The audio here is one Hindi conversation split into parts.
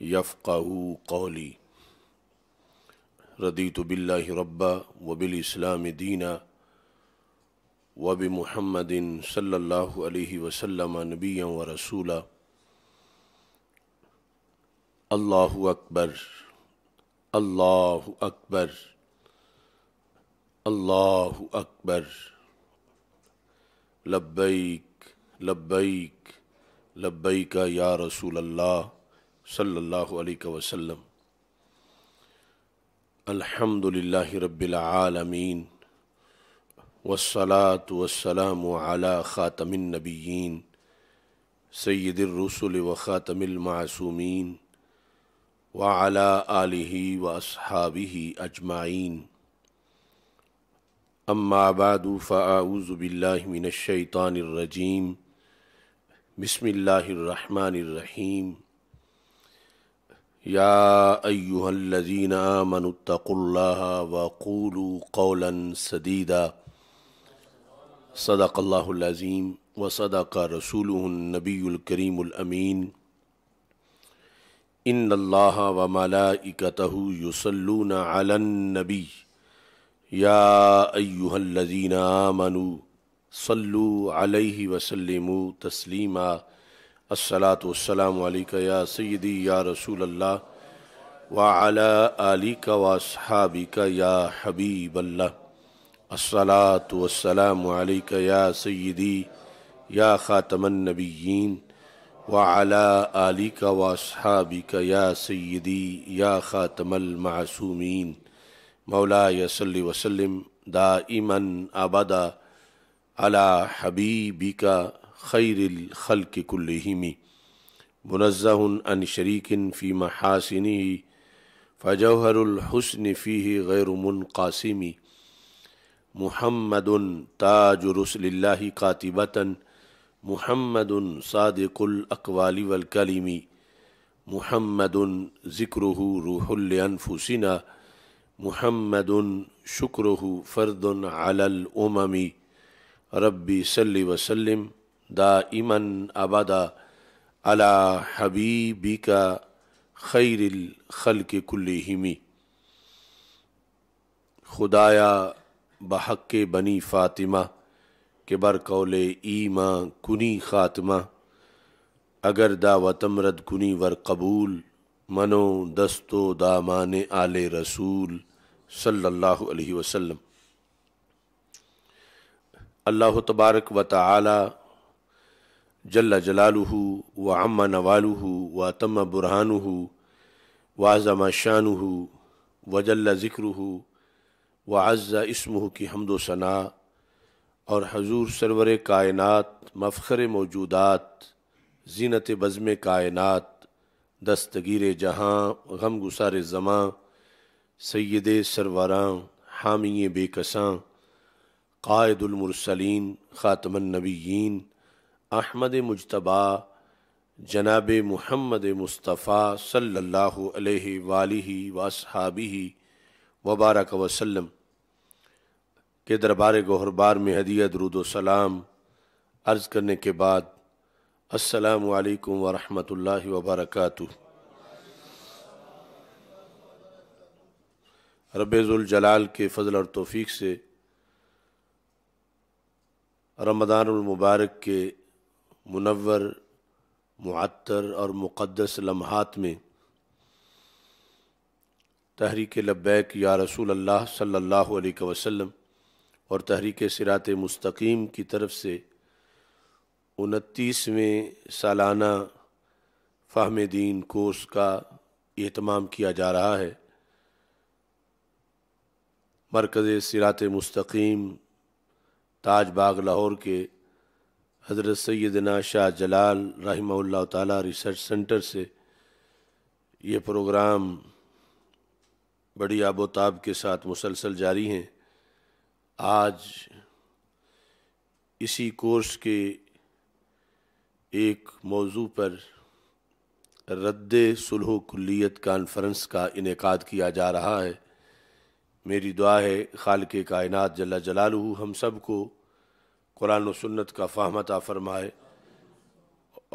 यफ़ू कौली रदी तो बिल्ला रब्बा वबिल इस्लाम दीना वब महमदिन सल्ला वसलम नबी व रसूला अल्लाह अकबर अल्लाह अकबर अल्लाह अकबर लब्बैक लब्बैक लब्बैक या रसूल अल्लाह सल्लल्लाहु अलैहि वसल्लम अल्हम्दुलिल्लाहि रब्बिल आलमीन वस्सलात वस्सलाम अला खातमिन नबीयीन सैयदिर रसूल व खातमिल मासूमीन व अला आलिहि व अस्हाबिहि अजमाइन अम्मा बाद फ़ाऊज़ु बिल्लाहि मिनश शैतानिर रजीम बिस्मिल्लाहिर रहमानिर रहीम يا أيها الذين آمنوا اتقوا الله وقولوا قولا سديدا صدق الله العظيم وصدق رسوله النبي الكريم الأمين إن الله وملائكته يصلون على النبي يا أيها الذين آمنوا صلوا عليه وسلموا تسليماً असलात या सैदी या रसूल अल्लाह वाला अली का वासहाबी का या हबीब अल्लाह असलात का या सैदी या ख़ातमन नबीन वाला अली का वासहाबी का या सैदी या ख़ातमल मासूमीन मौला यसली वसलम दा इमन आबादा अला हबीबी का खैर खल के कुल्लहिमी मुनज़न शरीकिन फ़ी महासिनी फ़जहरहसन फ़ी गैर मुनकासिमी महमद ताज रसल्ला कातिबतन महमद सादिकुल अकवाली वलकलीमी महमद ज़िक्र रूहुलफुसिना महमद शुक्र फ़र्द अलमी रबी सल्ली वसलम दाइमन अबदा अला हबीबी का खैरिल खल के हिमी खुदाया बहक बनी फ़ातिमा के कौले ईमा कुनी ख़ात्मा अगर दा रद कुनी वर कबूल मनो दस्तो दामान आल रसूल सल्लल्लाहु अलैहि वसल्लम अल्लाह तबारक व ताली जल्ला जलालू व अम्मा नवालू व तम बुरहानू वाज़मा शानू व जल्ला ज़िक्रू व अज़ा इसमह की हमद सना और हजूर सरवर कायनत मफ़र मौजूदात जीनत बज़म कायनत दस्तगीर जहाँ गम गुसार ज़मां सैद सरवरां हामी बेकसां कायदुलमरसलिन ख़ातमनबीन अहमद मुजतबा जनाब महमद मुस्तफ़ा सल्लल्लाहु अलैहि वालि वसहाबी वबारक वसल्लम के दरबार गहरबार में हदिया दरुदोसलाम अर्ज़ करने के बाद असलकम वरहमल वबरक रबज़ुलजलाल के फ़जल और तोफ़ी से रमदानमबारक मुबारक के मुनवर मअतर और मुक़दस लम्हात में तहरीक लब्बैक या रसूल अल्लाह सल्लल्लाहु अलैहि वसल्लम और तहरीक सिरात मुस्तकीम की तरफ से उनतीसवें सालाना फ़ाहम दीन कोर्स का अहतमाम किया जा रहा है मरकज़ सिरात मुस्तकीम ताज बाग लाहौर के हज़रत सैदना शाह जलाल रहीमल्ला ताली रिसर्च सेंटर से ये प्रोग्राम बड़ी आबोताब के साथ मुसलसल जारी हैं आज इसी कोर्स के एक मौजू पर रद्द सुलह कुलियत कॉन्फ्रेंस का इनका किया जा रहा है मेरी दुआ है खाल के कायनत जला जलालू हम सब को कुरान सुन्नत का फाहमता फरमाए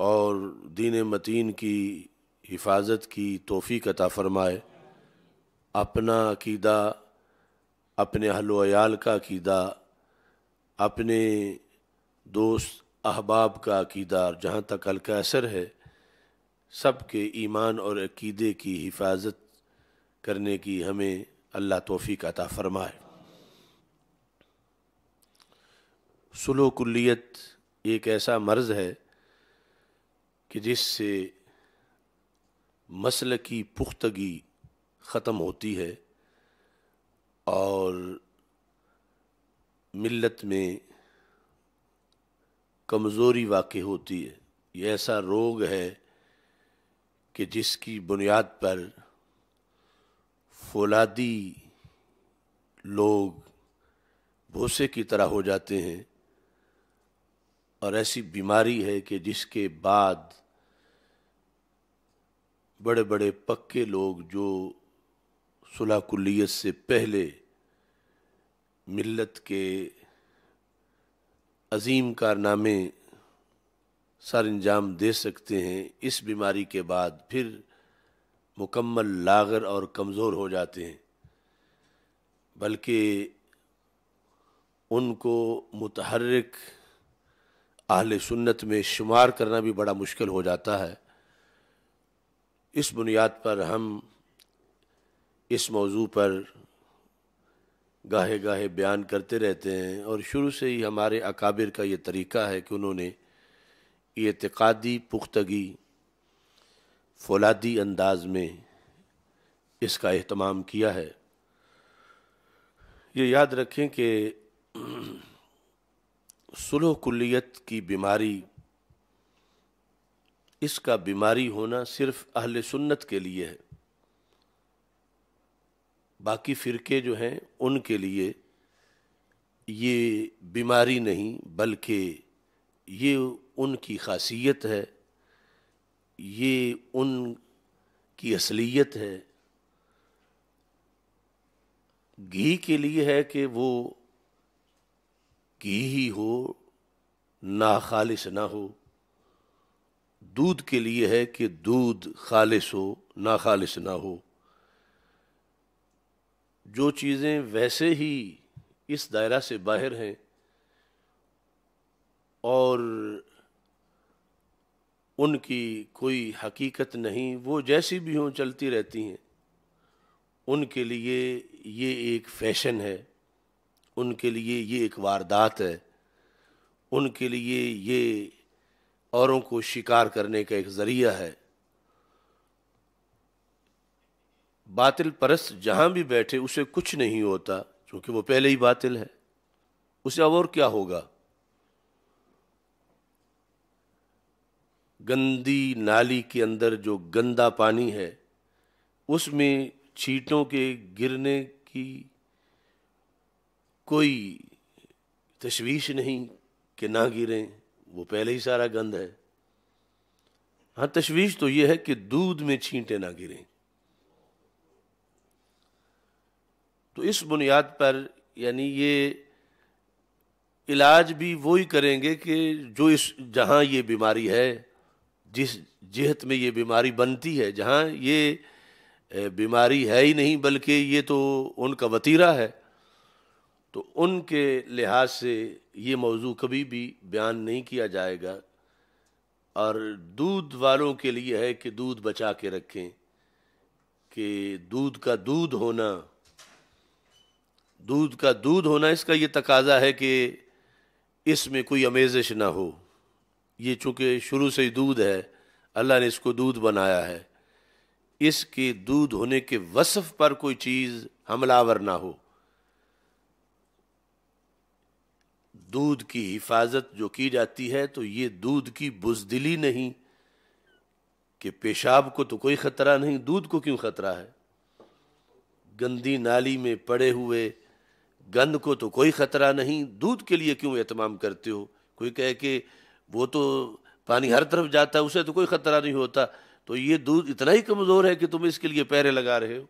और दीन मतीन की हिफाजत की तोहफ़ी अता फरमाए अपना अकीदा अपने हलोयाल का अकीदा अपने दोस्त अहबाब का अकीदा और जहाँ तक हल्का असर है सब के ईमान और अकीदे की हिफाजत करने की हमें अल्लाह तोफ़ी अता फरमाए सुलो कुल्लियत एक ऐसा मर्ज़ है कि जिससे मसल की पुख्तगी ख़त्म होती है और मिलत में कमज़ोरी वाक़ होती है ये ऐसा रोग है कि जिसकी बुनियाद पर फौलादी लोग भूसे की तरह हो जाते हैं और ऐसी बीमारी है कि जिसके बाद बड़े बड़े पक्के लोग जो सुलह कुलियत से पहले मिलत के अजीम कारनामे सर अंजाम दे सकते हैं इस बीमारी के बाद फिर मुकम्मल लागर और कमज़ोर हो जाते हैं बल्कि उनको मुतहरक अहल सुन्नत में शुमार करना भी बड़ा मुश्किल हो जाता है इस बुनियाद पर हम इस मौजू पर गाहे गाहे बयान करते रहते हैं और शुरू से ही हमारे अकाबिर का ये तरीका है कि उन्होंने इतिकादी पुख्तगी फौलादी अंदाज में इसका अहतमाम किया है ये याद रखें कि सुलह कुलियत की बीमारी इसका बीमारी होना सिर्फ अहल सुन्नत के लिए है बाकी फ़िरके जो हैं उनके लिए ये बीमारी नहीं बल्कि ये उनकी खासियत है ये उनकी असलियत है घी के लिए है कि वो घी ही हो ना खालिश ना हो दूध के लिए है कि दूध खालिश हो ना खालिश ना हो जो चीज़ें वैसे ही इस दायरा से बाहर हैं और उनकी कोई हकीकत नहीं वो जैसी भी हों चलती रहती हैं उनके लिए ये एक फैशन है उनके लिए ये एक वारदात है उनके लिए ये औरों को शिकार करने का एक ज़रिया है बातिल परस्त जहाँ भी बैठे उसे कुछ नहीं होता क्योंकि वो पहले ही बातिल है उसे अब और क्या होगा गंदी नाली के अंदर जो गंदा पानी है उसमें छीटों के गिरने की कोई तशवीश नहीं कि ना गिरें वो पहले ही सारा गंद है हाँ तशवीश तो ये है कि दूध में छींटे ना गिरें तो इस बुनियाद पर यानी ये इलाज भी वो ही करेंगे कि जो इस जहाँ ये बीमारी है जिस जहत में ये बीमारी बनती है जहाँ ये बीमारी है ही नहीं बल्कि ये तो उनका वतीरा है तो उनके लिहाज से ये मौजू कभी भी बयान नहीं किया जाएगा और दूध वालों के लिए है कि दूध बचा के रखें कि दूध का दूध होना दूध का दूध होना इसका ये तकाजा है कि इसमें कोई अमेजश ना हो ये चूँकि शुरू से ही दूध है अल्लाह ने इसको दूध बनाया है इसके दूध होने के वसफ़ पर कोई चीज़ हमलावर ना हो दूध की हिफाजत जो की जाती है तो ये दूध की बुजदिली नहीं कि पेशाब को तो कोई ख़तरा नहीं दूध को क्यों ख़तरा है गंदी नाली में पड़े हुए गंद को तो कोई ख़तरा नहीं दूध के लिए क्यों एहतमाम करते हो कोई कहे कि वो तो पानी हर तरफ जाता है उसे तो कोई ख़तरा नहीं होता तो ये दूध इतना ही कमज़ोर है कि तुम इसके लिए पैरे लगा रहे हो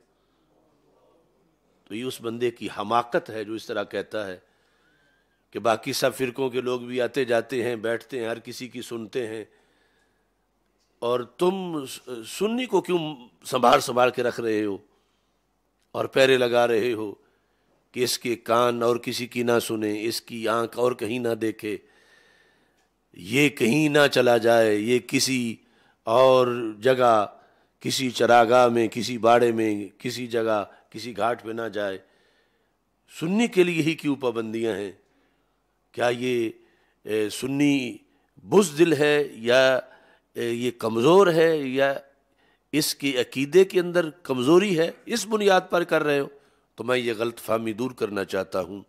तो ये उस बंदे की हमाकत है जो इस तरह कहता है कि बाकी सब फिरकों के लोग भी आते जाते हैं बैठते हैं हर किसी की सुनते हैं और तुम सुन्नी को क्यों संभाल संभाल के रख रहे हो और पैरे लगा रहे हो कि इसके कान और किसी की ना सुने इसकी आंख और कहीं ना देखे ये कहीं ना चला जाए ये किसी और जगह किसी चरागाह में किसी बाड़े में किसी जगह किसी घाट पे ना जाए सुन्नी के लिए ही क्यों पाबंदियां हैं क्या ये सुन्नी बुजदिल है या ये कमज़ोर है या इसके अकीदे के अंदर कमज़ोरी है इस बुनियाद पर कर रहे हो तो मैं ये गलत फहमी दूर करना चाहता हूँ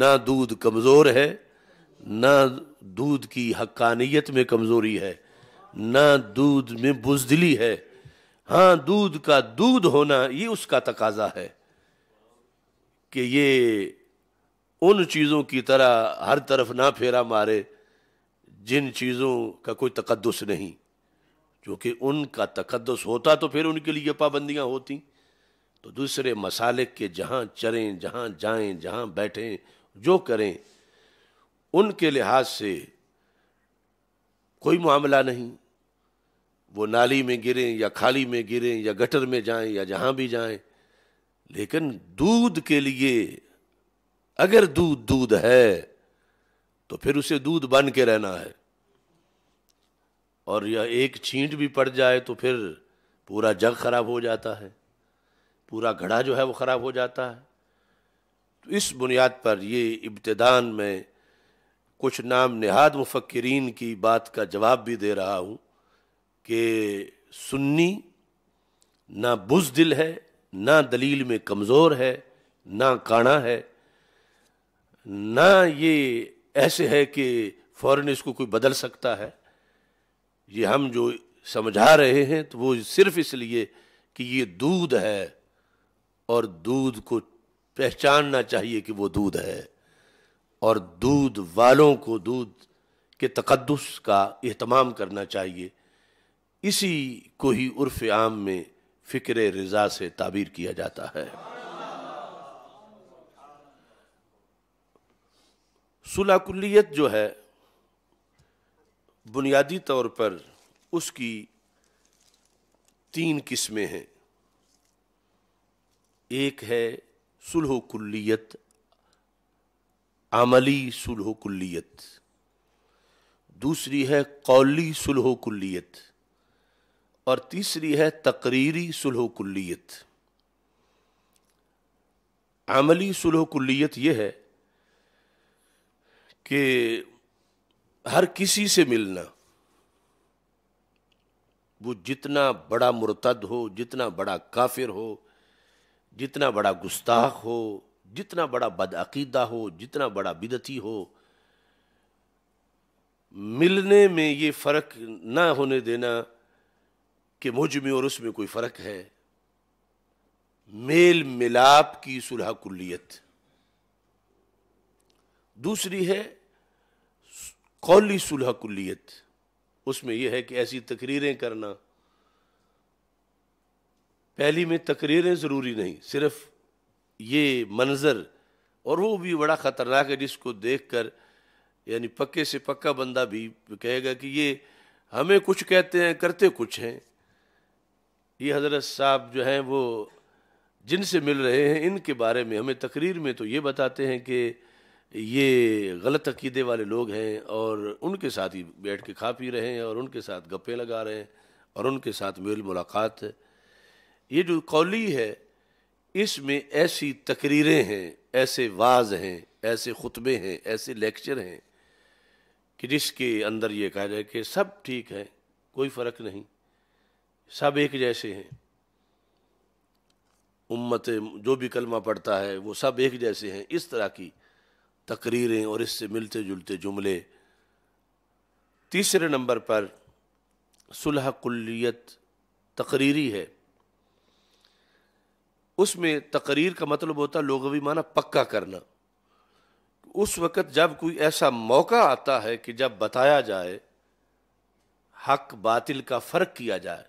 ना दूध कमज़ोर है ना दूध की हक्कानियत में कमज़ोरी है ना दूध में बुजदिली है हाँ दूध का दूध होना ये उसका तकाजा है कि ये उन चीज़ों की तरह हर तरफ ना फेरा मारे जिन चीज़ों का कोई तकदस नहीं क्योंकि उनका तकदस होता तो फिर उनके लिए पाबंदियाँ होती तो दूसरे मसालिक के जहाँ चरें जहाँ जाएँ जहाँ बैठें जो करें उनके लिहाज से कोई मामला नहीं वो नाली में गिरें या खाली में गिरें या गटर में जाएं या जहाँ भी जाएं लेकिन दूध के लिए अगर दूध दूध है तो फिर उसे दूध बन के रहना है और यह एक छींट भी पड़ जाए तो फिर पूरा जग खराब हो जाता है पूरा घड़ा जो है वो ख़राब हो जाता है तो इस बुनियाद पर ये इब्तदान में कुछ नाम नहाद मुफक्रीन की बात का जवाब भी दे रहा हूँ कि सुन्नी ना बुजदिल है ना दलील में कमज़ोर है ना काणा है ना ये ऐसे है कि फौरन इसको कोई बदल सकता है ये हम जो समझा रहे हैं तो वो सिर्फ इसलिए कि ये दूध है और दूध को पहचानना चाहिए कि वो दूध है और दूध वालों को दूध के तकदस का अहतमाम करना चाहिए इसी को ही उर्फ आम में फ़िक्र रज़ा से ताबीर किया जाता है सुलाकुल्लियत जो है बुनियादी तौर पर उसकी तीन किस्में हैं एक है सुलह कुल्लियत आमली सुलह कुल्लियत दूसरी है कौली सुलह कुल्लियत और तीसरी है तकरीरी सुलह कुल्लियत आमली सुलह कुल्लियत यह है कि हर किसी से मिलना वो जितना बड़ा मुर्तद हो जितना बड़ा काफिर हो जितना बड़ा गुस्ताख हो जितना बड़ा बदअकीदा हो जितना बड़ा बिदती हो मिलने में ये फ़र्क ना होने देना कि मुझ में और उसमें कोई फ़र्क है मेल मिलाप की सुलह कुल्लियत दूसरी है कौली सुलह कुलियत उसमें यह है कि ऐसी तकरीरें करना पहली में तकरीरें ज़रूरी नहीं सिर्फ ये मंज़र और वो भी बड़ा ख़तरनाक है जिसको देख कर यानी पक्के से पक्का बंदा भी कहेगा कि ये हमें कुछ कहते हैं करते कुछ हैं ये हज़रत साहब जो हैं वो जिनसे मिल रहे हैं इनके बारे में हमें तकरीर में तो ये बताते हैं कि ये गलत अकीदे वाले लोग हैं और उनके साथ ही बैठ के खा पी रहे हैं और उनके साथ गप्पे लगा रहे हैं और उनके साथ मेल मुलाकात ये जो कौली है इसमें ऐसी तकरीरें हैं ऐसे वाज हैं ऐसे खुतबे हैं ऐसे लेक्चर हैं कि जिसके अंदर ये कहा जाए कि सब ठीक है कोई फ़र्क नहीं सब एक जैसे हैं उम्मत जो भी कलमा पढ़ता है वो सब एक जैसे हैं इस तरह की तकरीरें और इससे मिलते जुलते जुमले तीसरे नंबर पर सुलह कुल्लियत तकरीरी है उसमें तकरीर का मतलब होता है लोगवी माना पक्का करना उस वक़्त जब कोई ऐसा मौका आता है कि जब बताया जाए हक बातिल का फ़र्क किया जाए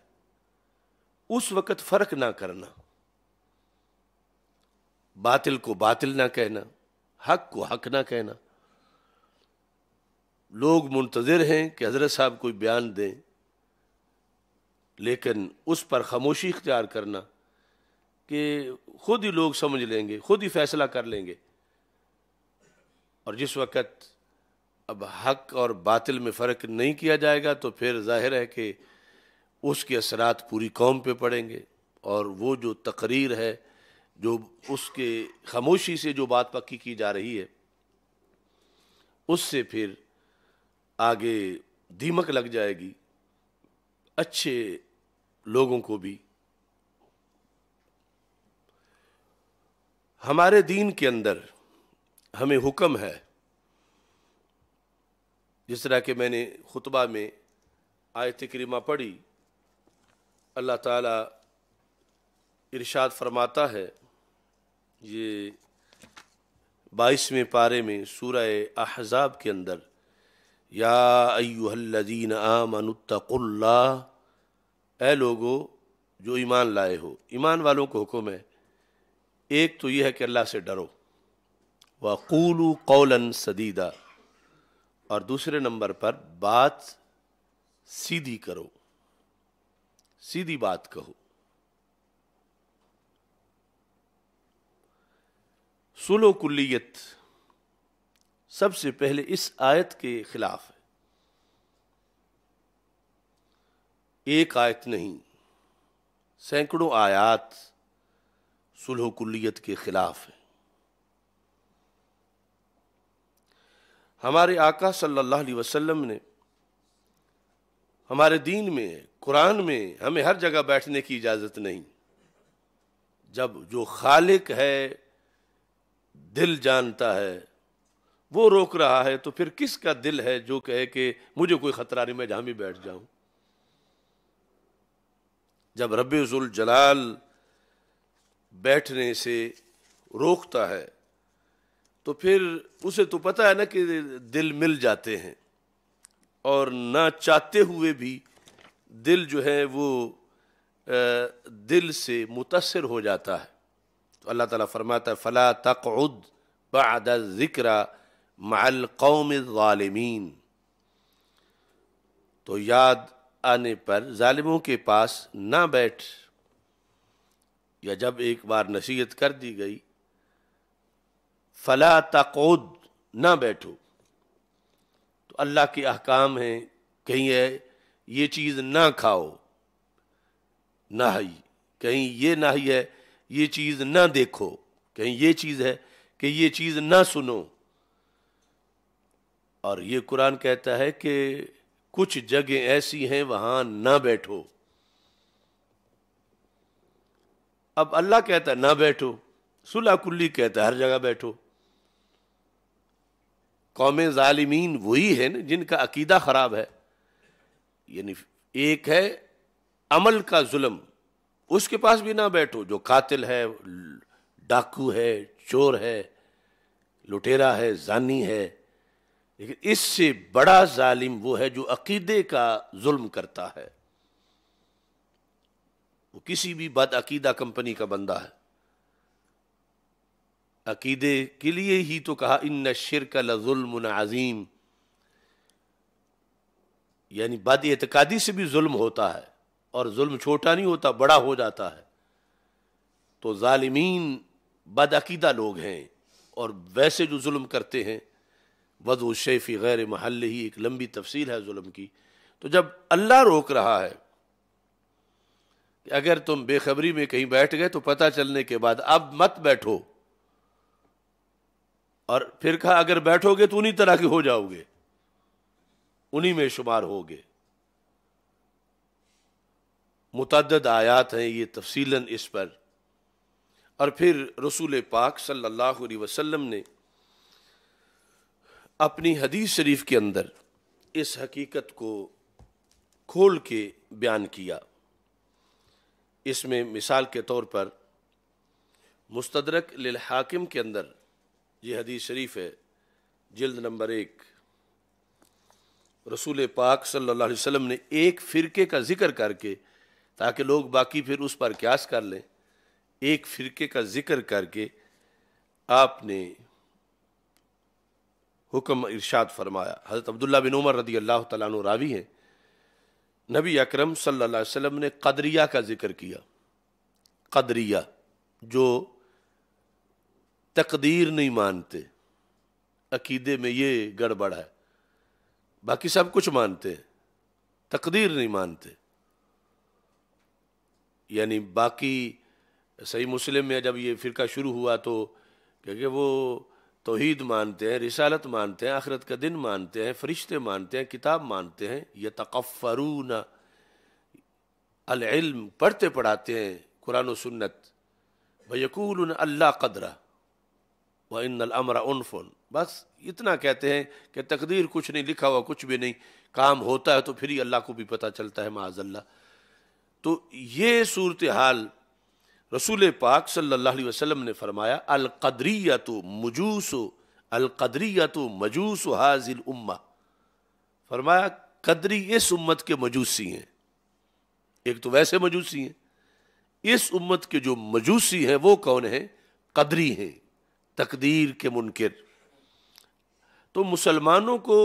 उस वक़्त फ़र्क ना करना बातिल को बातिल ना कहना हक को हक ना कहना लोग मुंतज़र हैं कि हज़रत साहब कोई बयान दें लेकिन उस पर खामोशी इख्तियार करना कि खुद ही लोग समझ लेंगे खुद ही फैसला कर लेंगे और जिस वक़्त अब हक और बातिल में फ़र्क नहीं किया जाएगा तो फिर जाहिर है कि उसके असरात पूरी कौम पे पड़ेंगे और वो जो तकरीर है जो उसके खामोशी से जो बात पक्की की जा रही है उससे फिर आगे दीमक लग जाएगी अच्छे लोगों को भी हमारे दीन के अंदर हमें हुक्म है जिस तरह के मैंने खुतबा में आयत करीमा पढ़ी अल्लाह ताला इरशाद फरमाता है ये बाईसवें पारे में सूर अहज़ाब के अंदर या अयुहल्लजीन आमनुत्तकुल्ला ए लोगो जो ईमान लाए हो ईमान वालों को हुक्म है एक तो यह है कि अल्लाह से डरो वक़ूलू कौलन सदीदा और दूसरे नंबर पर बात सीधी करो सीधी बात कहो सुलो कुलियत सबसे पहले इस आयत के खिलाफ है एक आयत नहीं सैकड़ों आयात सुलह कुलियत के खिलाफ है हमारे आका सल्लल्लाहु अलैहि वसल्लम ने हमारे दीन में कुरान में हमें हर जगह बैठने की इजाज़त नहीं जब जो खालिक है दिल जानता है वो रोक रहा है तो फिर किसका दिल है जो कहे कि मुझे कोई खतरा नहीं मैं जहां भी बैठ जाऊं जब रबीजुल जलाल बैठने से रोकता है तो फिर उसे तो पता है ना कि दिल मिल जाते हैं और ना चाहते हुए भी दिल जो है वो दिल से मुतासर हो जाता है तो अल्लाह ताला फरमाता है फ़ला तकउद बाद ज़िक्र मालकौम ालमीन तो याद आने पर ालिमों के पास ना बैठ या जब एक बार नसीहत कर दी गई फला तकोद ना बैठो तो अल्लाह के अहकाम है कहीं है ये चीज़ ना खाओ ना ही कहीं ये ना ही है ये चीज़ ना देखो कहीं ये चीज़ है कि ये चीज ना सुनो और ये कुरान कहता है कि कुछ जगह ऐसी हैं वहां ना बैठो अब अल्लाह कहता है ना बैठो सुला कुल्ली कहता है हर जगह बैठो कौम ालिमीन वही है ना जिनका अकीदा ख़राब है यानी एक है अमल का जुल्म उसके पास भी ना बैठो जो कातिल है डाकू है चोर है लुटेरा है जानी है लेकिन इससे बड़ा जालिम वो है जो अकीदे का जुल्म करता है वो किसी भी बात अकीदा कंपनी का बंदा है अकीदे के लिए ही तो कहा इन शिरक लजुल्म अजीम यानी बद एतकादी से भी जुल्म होता है और जुल्म छोटा नहीं होता बड़ा हो जाता है तो जालिमीन बदअकीदा लोग हैं और वैसे जो जुल्म करते हैं वद शेफी गैर महल ही एक लंबी तफसील है जुल्म की तो जब अल्लाह रोक रहा है कि अगर तुम बेखबरी में कहीं बैठ गए तो पता चलने के बाद अब मत बैठो और फिर कहा अगर बैठोगे तो उन्हीं तरह के हो जाओगे उन्हीं में शुमार होगे मुतद आयात हैं ये तफसीलन इस पर और फिर रसूल पाक सल्लल्लाहु अलैहि वसल्लम ने अपनी हदीस शरीफ के अंदर इस हकीकत को खोल के बयान किया इसमें मिसाल के तौर पर मुस्तदरक लिल हाकिम के अंदर ये हदीस शरीफ है जल्द नंबर एक रसूल पाक सल्लल्लाहु अलैहि वसल्लम ने एक फ़िरके का जिक्र करके ताकि लोग बाकी फिर उस पर क्यास कर लें एक फ़िरके का ज़िक्र करके आपने हुक्म इरशाद फरमाया हज़रत अब्दुल्ला बिन उमर रदी अल्लाह तु रावी हैं नबी अकरम सल्लल्लाहु अलैहि वसल्लम ने कदरिया का ज़िक्र किया कदरिया जो तकदीर नहीं मानते अकीदे में ये गड़बड़ है बाकी सब कुछ मानते हैं तकदीर नहीं मानते यानी बाकी सही मुस्लिम में जब ये फ़िरका शुरू हुआ तो क्योंकि वो तोहीद मानते हैं रिसालत मानते हैं आखरत का दिन मानते हैं फरिश्ते मानते हैं किताब मानते हैं ये तकफ़रून अलम पढ़ते पढ़ाते हैं कुरान सुन्नत भयकूल अल्लाह कदरा व इन अलमर उनफुन बस इतना कहते हैं कि तकदीर कुछ नहीं लिखा हुआ कुछ भी नहीं काम होता है तो फिर ही अल्लाह को भी पता चलता है माजल्ला तो ये सूरत हाल रसूल पाक सल्लल्लाहु अलैहि वसल्लम ने फरमाया अलकदरिया तो मजूस अलकदरिया तो मजूस हाजिल उम्मा फरमाया कदरी इस उम्मत के मजूसी हैं एक तो वैसे मजूसी हैं इस उम्मत के जो मजूसी हैं वो कौन है कदरी हैं तकदीर के मुनकर तो मुसलमानों को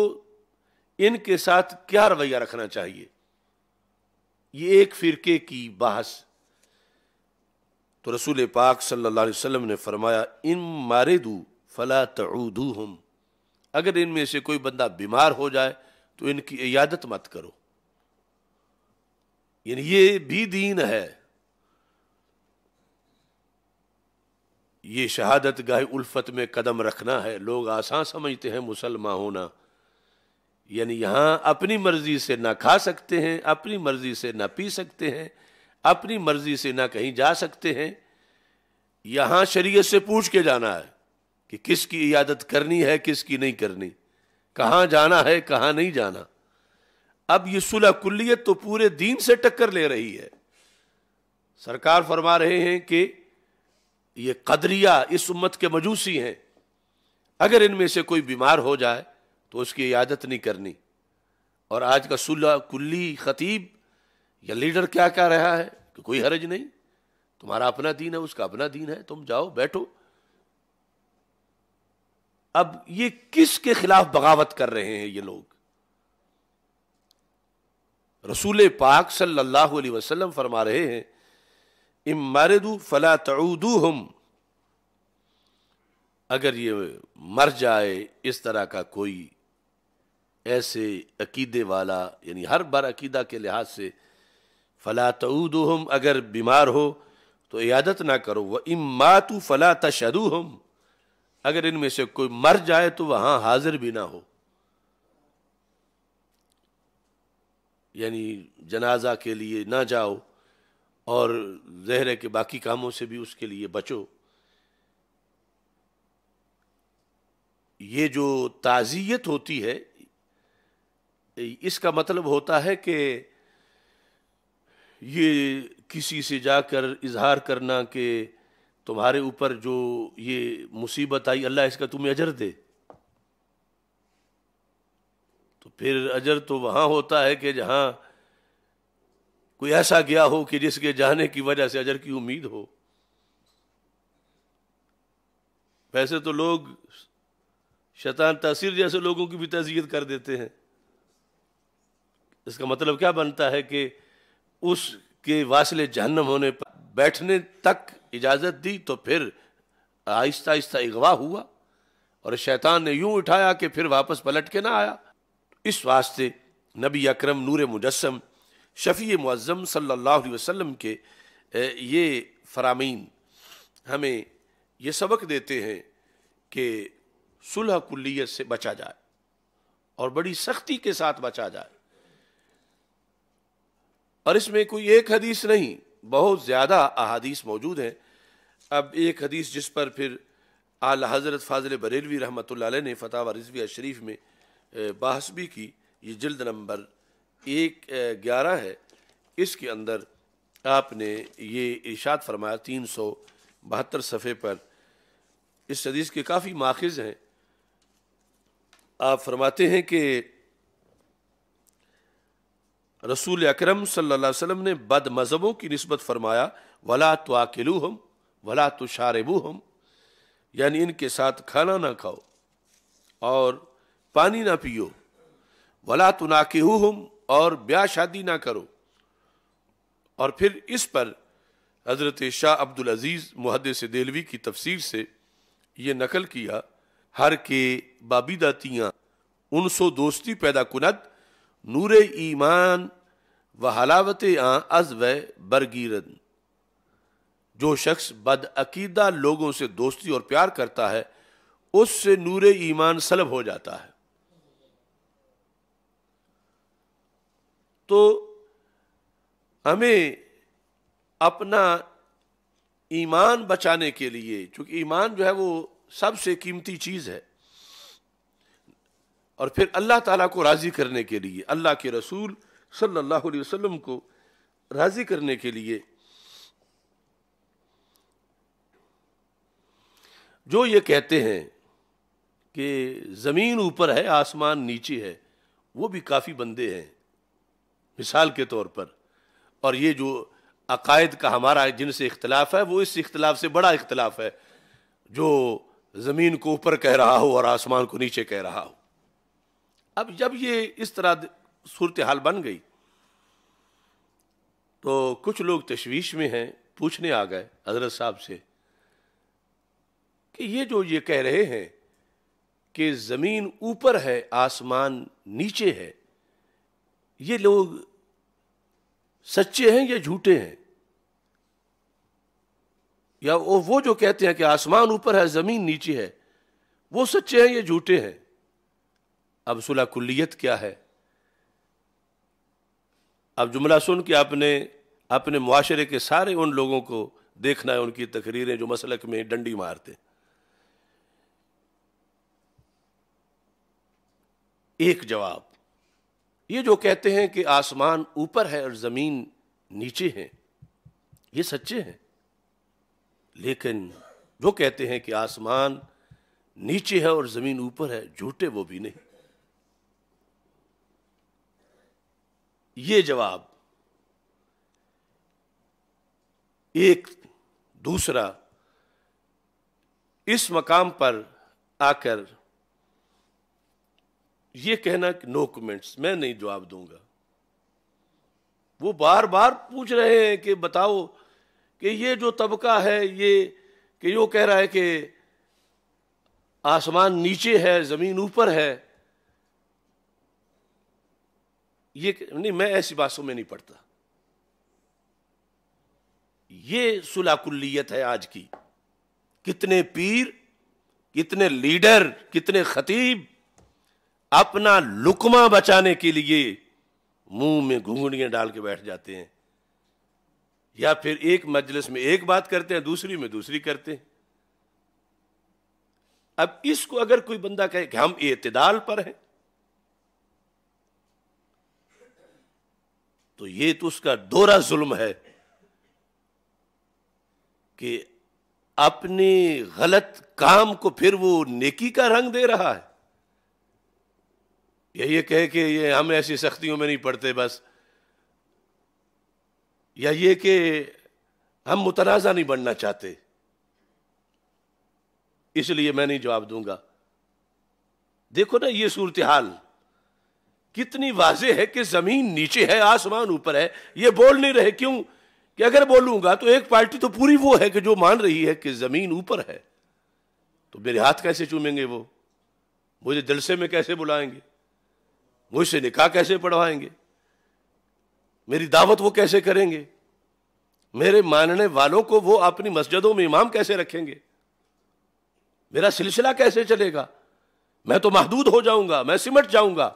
इनके साथ क्या रवैया रखना चाहिए ये एक फ़िरके की बहस तो रसूल पाक सल्ला वसम ने फरमाया इन मारे दू फला तूदू हम अगर इनमें से कोई बंदा बीमार हो जाए तो इनकी इयादत मत करो यानी ये भी दीन है ये शहादत गाह उल्फत में कदम रखना है लोग आसान समझते हैं मुसलमान होना यानी यहां अपनी मर्ज़ी से ना खा सकते हैं अपनी मर्ज़ी से ना पी सकते हैं अपनी मर्जी से ना कहीं जा सकते हैं यहां शरीयत से पूछ के जाना है कि किसकी इयादत करनी है किसकी नहीं करनी कहां जाना है कहां नहीं जाना अब ये सुलह कुल्लियत तो पूरे दीन से टक्कर ले रही है सरकार फरमा रहे हैं कि ये कदरिया इस उम्मत के मजूसी हैं अगर इनमें से कोई बीमार हो जाए तो उसकी इयादत नहीं करनी और आज का सुलह कुल्ली खतीब या लीडर क्या कह रहा है तो कोई हर्ज नहीं तुम्हारा अपना दीन है उसका अपना दीन है तुम जाओ बैठो अब ये किसके खिलाफ बगावत कर रहे हैं ये लोग रसूल पाक सल्लल्लाहु अलैहि वसल्लम फरमा रहे हैं इम मारदू फला तऊदू हम अगर ये मर जाए इस तरह का कोई ऐसे अकीदे वाला यानी हर बार अकीदा के लिहाज से फ़ला हम अगर बीमार हो तो इयादत ना करो वह इमातु फ़ला तशदु हम अगर इनमें से कोई मर जाए तो वहां हाजिर भी ना हो यानी जनाजा के लिए ना जाओ और जहर के बाकी कामों से भी उसके लिए बचो ये जो ताज़ियत होती है इसका मतलब होता है कि ये किसी से जाकर इजहार करना कि तुम्हारे ऊपर जो ये मुसीबत आई अल्लाह इसका तुम्हें अजर दे तो फिर अजर तो वहाँ होता है कि जहाँ कोई ऐसा गया हो कि जिसके जाने की वजह से अजर की उम्मीद हो वैसे तो लोग शैतान तसीर जैसे लोगों की भी तजीयत कर देते हैं इसका मतलब क्या बनता है कि उसके वासिले जहन्नम होने पर बैठने तक इजाज़त दी तो फिर आहिस्ता आहिस्ता अगवा हुआ और शैतान ने यूं उठाया कि फिर वापस पलट के ना आया इस वास्ते नबी अकरम नूर मुजस्म शफ़ी मुज़म सल्लल्लाहु अलैहि वसल्लम के ये फरामीन हमें ये सबक देते हैं कि सुलह कुल्लियत से बचा जाए और बड़ी सख्ती के साथ बचा जाए और इसमें कोई एक हदीस नहीं बहुत ज़्यादा अहादीस मौजूद हैं अब एक हदीस जिस पर फिर आला हज़रत फाजिल बरेलवी रहमत ने फ़तह रिजवी शरीफ में बहस भी की ये जल्द नंबर एक ग्यारह है इसके अंदर आपने ये इर्शाद फरमाया तीन सौ बहत्तर सफ़े पर इस हदीस के काफ़ी माखज़ हैं आप फरमाते हैं कि रसूल अक्रम सल्लम ने बद मज़हबों की नस्बत फरमाया वला तो आकेलू हम वला तो शारबू हम यानी इनके साथ खाना ना खाओ और पानी ना पियो वला तो नाकेहू हम और ब्याह शादी ना करो और फिर इस पर हज़रत शाह अब्दुल अज़ीज़ मुहद से देलवी की तफसीर से ये नकल किया हर के उन सो दोस्ती पैदा कुनद नूर ईमान व हलावत आ अज व बरगीरन जो शख्स बदअकीदा लोगों से दोस्ती और प्यार करता है उससे नूर ईमान सलब हो जाता है तो हमें अपना ईमान बचाने के लिए चूंकि ईमान जो है वो सबसे कीमती चीज़ है और फिर अल्लाह ताला को राज़ी करने के लिए अल्लाह के रसूल सल्लल्लाहु अलैहि वसल्लम को राज़ी करने के लिए जो ये कहते हैं कि ज़मीन ऊपर है आसमान नीचे है वो भी काफ़ी बंदे हैं मिसाल के तौर पर और ये जो अकायद का हमारा जिनसे इख्तलाफ है वो इस इख्तलाफ से बड़ा इख्तलाफ है जो ज़मीन को ऊपर कह रहा हो और आसमान को नीचे कह रहा हो अब जब ये इस तरह सूरत हाल बन गई तो कुछ लोग तशवीश में हैं पूछने आ गए हजरत साहब से कि ये जो ये कह रहे हैं कि ज़मीन ऊपर है आसमान नीचे है ये लोग सच्चे हैं या झूठे हैं या वो वो जो कहते हैं कि आसमान ऊपर है ज़मीन नीचे है वो सच्चे हैं या झूठे हैं अब सुलह कुल्लियत क्या है अब जुमला सुन के आपने अपने मुआशरे के सारे उन लोगों को देखना है उनकी तकरीरें जो मसलक में डंडी मारते एक जवाब ये जो कहते हैं कि आसमान ऊपर है और ज़मीन नीचे है ये सच्चे हैं लेकिन जो कहते हैं कि आसमान नीचे है और ज़मीन ऊपर है झूठे वो भी नहीं ये जवाब एक दूसरा इस मकाम पर आकर ये कहना कि नो कमेंट्स मैं नहीं जवाब दूंगा वो बार बार पूछ रहे हैं कि बताओ कि ये जो तबका है ये कि यो कह रहा है कि आसमान नीचे है ज़मीन ऊपर है ये नहीं मैं ऐसी बातों में नहीं पढ़ता ये सुलाकुल्लियत है आज की कितने पीर कितने लीडर कितने खतीब अपना लुकमा बचाने के लिए मुंह में घूंगियां डाल के बैठ जाते हैं या फिर एक मजलिस में एक बात करते हैं दूसरी में दूसरी करते हैं अब इसको अगर कोई बंदा कहे कि हम एतदाल पर हैं तो ये तो उसका दोहरा जुल्म है कि अपने गलत काम को फिर वो नेकी का रंग दे रहा है या ये कहे कि ये हम ऐसी सख्तियों में नहीं पड़ते बस या ये कि हम मुतनाज़ा नहीं बनना चाहते इसलिए मैं नहीं जवाब दूंगा देखो ना ये सूरत हाल कितनी वाजे है कि जमीन नीचे है आसमान ऊपर है ये बोल नहीं रहे क्यों कि अगर बोलूंगा तो एक पार्टी तो पूरी वो है कि जो मान रही है कि जमीन ऊपर है तो मेरे हाथ कैसे चूमेंगे वो मुझे जलसे में कैसे बुलाएंगे मुझसे निकाह कैसे पढ़वाएंगे मेरी दावत वो कैसे करेंगे मेरे मानने वालों को वो अपनी मस्जिदों में इमाम कैसे रखेंगे मेरा सिलसिला कैसे चलेगा मैं तो महदूद हो जाऊंगा मैं सिमट जाऊंगा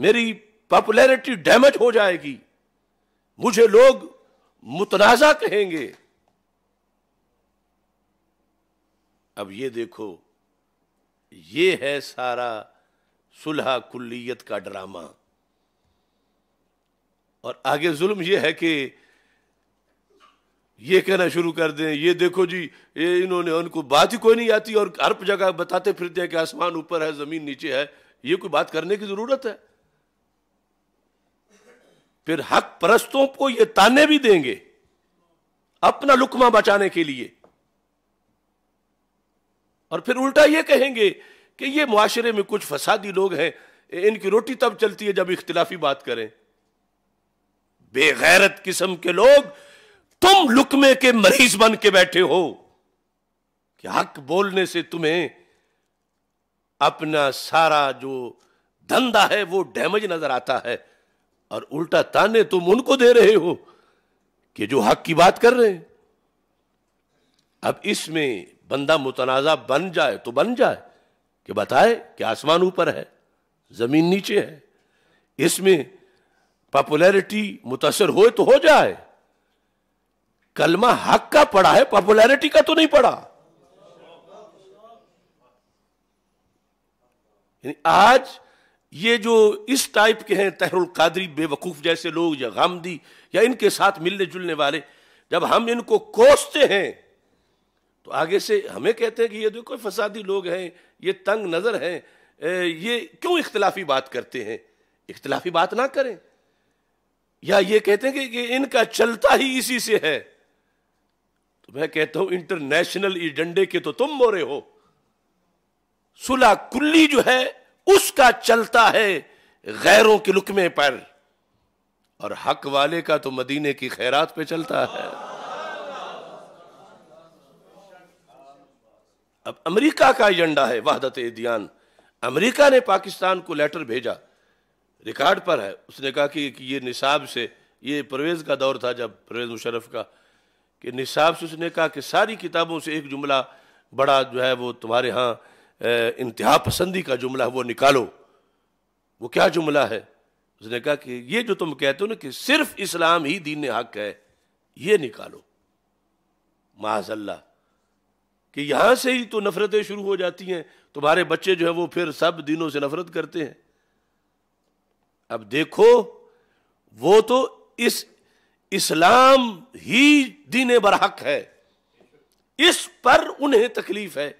मेरी पॉपुलैरिटी डैमेज हो जाएगी मुझे लोग मुतनाज़ा कहेंगे अब ये देखो ये है सारा सुलह कुल्लियत का ड्रामा और आगे जुल्म ये है कि ये कहना शुरू कर दें ये देखो जी ये इन्होंने उनको बात ही कोई नहीं आती और अर्प जगह बताते फिरते हैं कि आसमान ऊपर है ज़मीन नीचे है ये कोई बात करने की ज़रूरत है फिर हक परस्तों को ये ताने भी देंगे अपना लुकमा बचाने के लिए और फिर उल्टा ये कहेंगे कि ये माशरे में कुछ फसादी लोग हैं इनकी रोटी तब चलती है जब इख्तिलाफी बात करें बेगैरत किस्म के लोग तुम लुकमे के मरीज बन के बैठे हो कि हक बोलने से तुम्हें अपना सारा जो धंधा है वो डैमेज नजर आता है और उल्टा ताने तुम उनको दे रहे हो कि जो हक की बात कर रहे हैं अब इसमें बंदा मुतनाज़ा बन जाए तो बन जाए कि बताए कि आसमान ऊपर है ज़मीन नीचे है इसमें पॉपुलैरिटी मुतासर हो तो हो जाए कलमा हक का पड़ा है पॉपुलैरिटी का तो नहीं पड़ा आज ये जो इस टाइप के हैं तहरुल कादरी बेवकूफ़ जैसे लोग या गामदी या इनके साथ मिलने जुलने वाले जब हम इनको कोसते हैं तो आगे से हमें कहते हैं कि ये देखो फसादी लोग हैं ये तंग नज़र हैं ये क्यों इख्तलाफी बात करते हैं इख्तलाफी बात ना करें या ये कहते हैं कि, इनका चलता ही इसी से है तो मैं कहता हूं इंटरनेशनल एजेंडे के तो तुम मोरे हो सुला कुल्ली जो है उसका चलता है गैरों के लुकमे पर और हक वाले का तो मदीने की खैरात पे चलता है अब अमेरिका का एजेंडा है वहादत दियान अमेरिका ने पाकिस्तान को लेटर भेजा रिकॉर्ड पर है उसने कहा कि, कि ये निसाब से ये परवेज़ का दौर था जब परवेज़ मुशरफ का कि निसाब से उसने कहा कि सारी किताबों से एक जुमला बड़ा जो है वो तुम्हारे यहाँ इंतहा पसंदी का जुमला है वो निकालो वो क्या जुमला है उसने कहा कि ये जो तुम कहते हो ना कि सिर्फ इस्लाम ही दीन हक है ये निकालो माजल्ला कि यहां से ही तो नफरतें शुरू हो जाती हैं तुम्हारे बच्चे जो है वो फिर सब दिनों से नफरत करते हैं अब देखो वो तो इस इस्लाम ही दीन बरहक है इस पर उन्हें तकलीफ है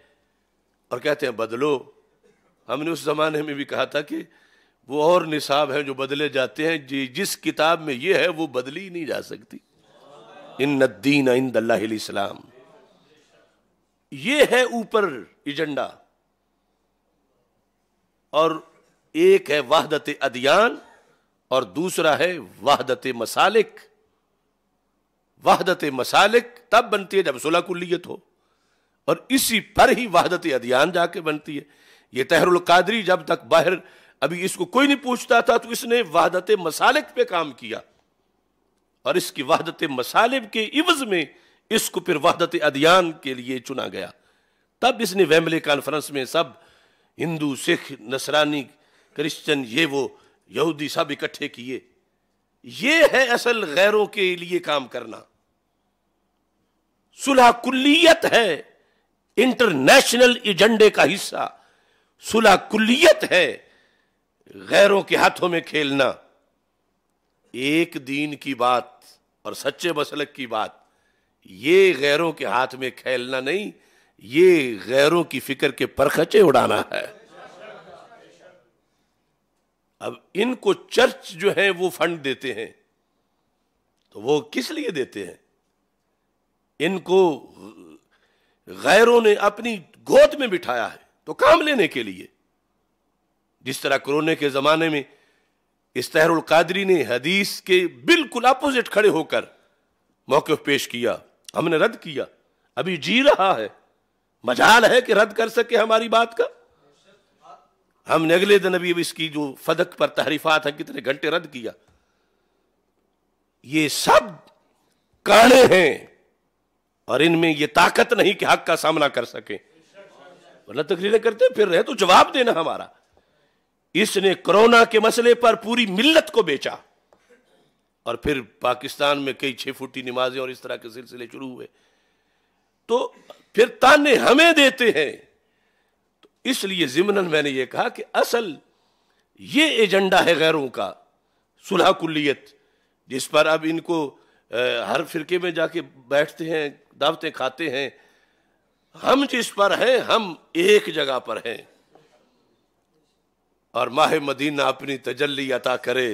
और कहते हैं बदलो हमने उस ज़माने में भी कहा था कि वो और निसाब हैं जो बदले जाते हैं जी जिस किताब में ये है वो बदली नहीं जा सकती इन नद्दीन इन दल्लाम ये है ऊपर एजेंडा और एक है वाहदत अदियान और दूसरा है वाहदत मसालिक वाहदत मसालिक तब बनती है जब सुलह कुल्लियत हो और इसी पर ही वहादत अधियान जाके बनती है ये तहरुल कादरी जब तक बाहर अभी इसको कोई नहीं पूछता था तो इसने वहादत मसालिक पे काम किया और इसकी वहादत मसालिब के इवज में इसको फिर वहादत अधियान के लिए चुना गया तब इसने वैमले कॉन्फ्रेंस में सब हिंदू सिख नसरानी क्रिश्चन ये वो यहूदी सब इकट्ठे किए ये है असल गैरों के लिए काम करना सुलह कुल्लियत है इंटरनेशनल एजेंडे का हिस्सा सुलह कुलियत है गैरों के हाथों में खेलना एक दीन की बात और सच्चे मसलक की बात ये गैरों के हाथ में खेलना नहीं ये गैरों की फिक्र के परखचे उड़ाना है अब इनको चर्च जो है वो फंड देते हैं तो वो किस लिए देते हैं इनको गैरों ने अपनी गोद में बिठाया है तो काम लेने के लिए जिस तरह कोरोना के ज़माने में तहरुल कादरी ने हदीस के बिल्कुल अपोजिट खड़े होकर मौके पेश किया हमने रद्द किया अभी जी रहा है मजाल है कि रद्द कर सके हमारी बात का हमने अगले दिन अभी इसकी जो फदक पर तहरीफात है कितने घंटे रद्द किया ये सब काड़े हैं और इनमें ये ताकत नहीं कि हक का सामना कर सके वरना मतलब तकरीरें करते फिर रहे तो जवाब देना हमारा इसने कोरोना के मसले पर पूरी मिल्लत को बेचा और फिर पाकिस्तान में कई छह फुटी नमाजें और इस तरह के सिलसिले शुरू हुए तो फिर ताने हमें देते हैं तो इसलिए जिमनन मैंने यह कहा कि असल ये एजेंडा है गैरों का सुलह कुलियत जिस पर अब इनको हर फिरके में जाके बैठते हैं दावतें खाते हैं हम जिस पर हैं हम एक जगह पर हैं और माह मदीना अपनी तजल्ली अता करे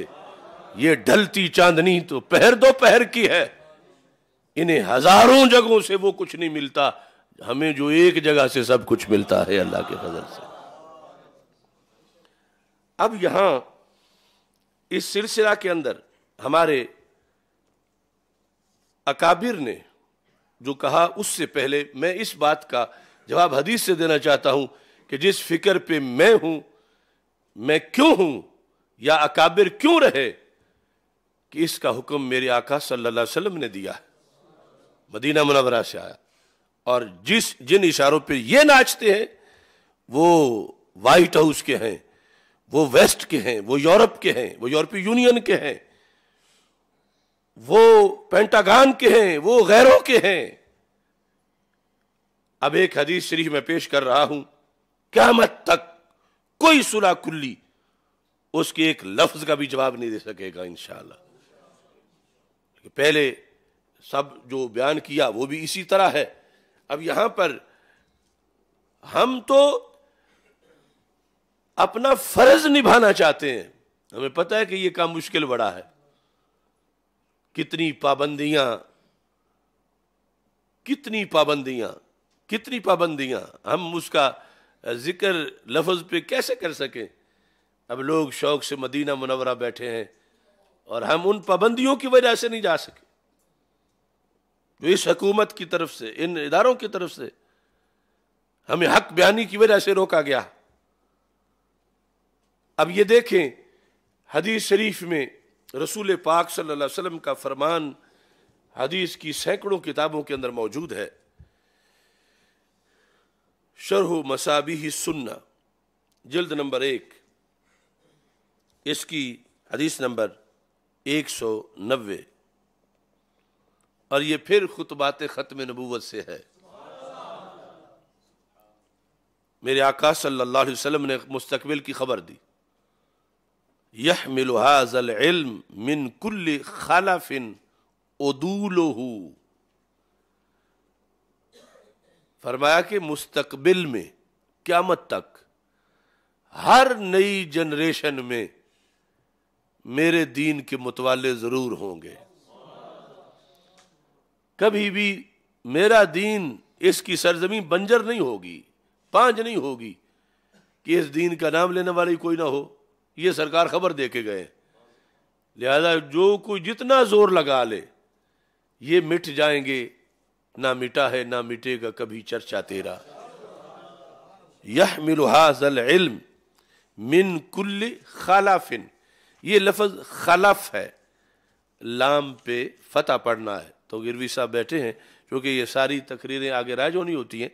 ये ढलती चांदनी तो पहर दो पहर की है इन्हें हजारों जगहों से वो कुछ नहीं मिलता हमें जो एक जगह से सब कुछ मिलता है अल्लाह के फजल से अब यहां इस सिलसिला के अंदर हमारे अकाबिर ने जो कहा उससे पहले मैं इस बात का जवाब हदीस से देना चाहता हूं कि जिस फिक्र पे मैं हूं मैं क्यों हूं या अकाबिर क्यों रहे कि इसका हुक्म मेरे आका सल्लल्लाहु अलैहि वसल्लम ने दिया है मदीना मुनवरा से आया और जिस जिन इशारों पे ये नाचते हैं वो वाइट हाउस के हैं वो वेस्ट के हैं वो यूरोप के हैं वो यूरोपीय यूनियन के हैं वो पेंटागान के हैं वो गैरों के हैं अब एक हदीस शरीफ में पेश कर रहा हूं क्यामत तक कोई सुलह कुल्ली उसके एक लफ्ज का भी जवाब नहीं दे सकेगा इंशाला पहले सब जो बयान किया वो भी इसी तरह है अब यहां पर हम तो अपना फर्ज निभाना चाहते हैं हमें पता है कि यह काम मुश्किल बड़ा है कितनी पाबंदियां कितनी पाबंदियां कितनी पाबंदियां हम उसका जिक्र लफज पे कैसे कर सकें अब लोग शौक से मदीना मुनवरा बैठे हैं और हम उन पाबंदियों की वजह से नहीं जा सके जो तो इस हकूमत की तरफ से इन इदारों की तरफ से हमें हक बयानी की वजह से रोका गया अब ये देखें हदीस शरीफ में रसूल पाक सल्लल्लाहु अलैहि वसल्लम का फरमान हदीस की सैकड़ों किताबों के अंदर मौजूद है शरह मसाबी ही सुन्ना जल्द नंबर एक इसकी हदीस नंबर एक सौ नब्बे और ये फिर खुतबात ख़त्म नबूवत से है मेरे आकाश सल्लल्लाहु अलैहि वसल्लम ने मुस्तकबिल की खबर दी यह मिलहाजल इल्म मिन कुल्ल खलफिन उदूलहू फरमाया कि मुस्तकबिल में क्या मत तक हर नई जनरेशन में मेरे दीन के मुतवाले ज़रूर होंगे कभी भी मेरा दीन इसकी सरजमी बंजर नहीं होगी पांच नहीं होगी कि इस दीन का नाम लेने वाली कोई ना हो ये सरकार खबर दे के गए लिहाजा जो कोई जितना जोर लगा ले ये मिट जाएंगे ना मिटा है ना मिटेगा कभी चर्चा तेरा यह मिलहाजल इल्म मिन कुल्ल खालाफिन ये लफज खलफ है लाम पे फतह पढ़ना है तो गिरवी साहब बैठे हैं क्योंकि ये सारी तकरीरें आगे राज होनी होती हैं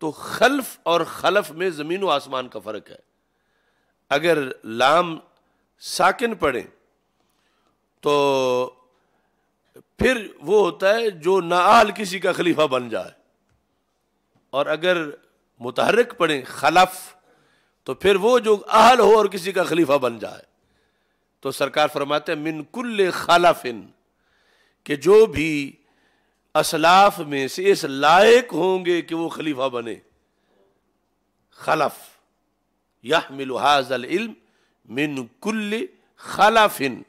तो खल्फ और खलफ में ज़मीन व आसमान का फ़र्क है अगर लाम साकिन पड़े तो फिर वो होता है जो नाल किसी का खलीफा बन जाए और अगर मुतहरक पड़े खलफ तो फिर वो जो आहल हो और किसी का खलीफा बन जाए तो सरकार फरमाते हैं कुल खलफिन के जो भी असलाफ में से इस लायक होंगे कि वो खलीफा बने खलफ़ यह हाजल इल्म मिन कुल खलाफिन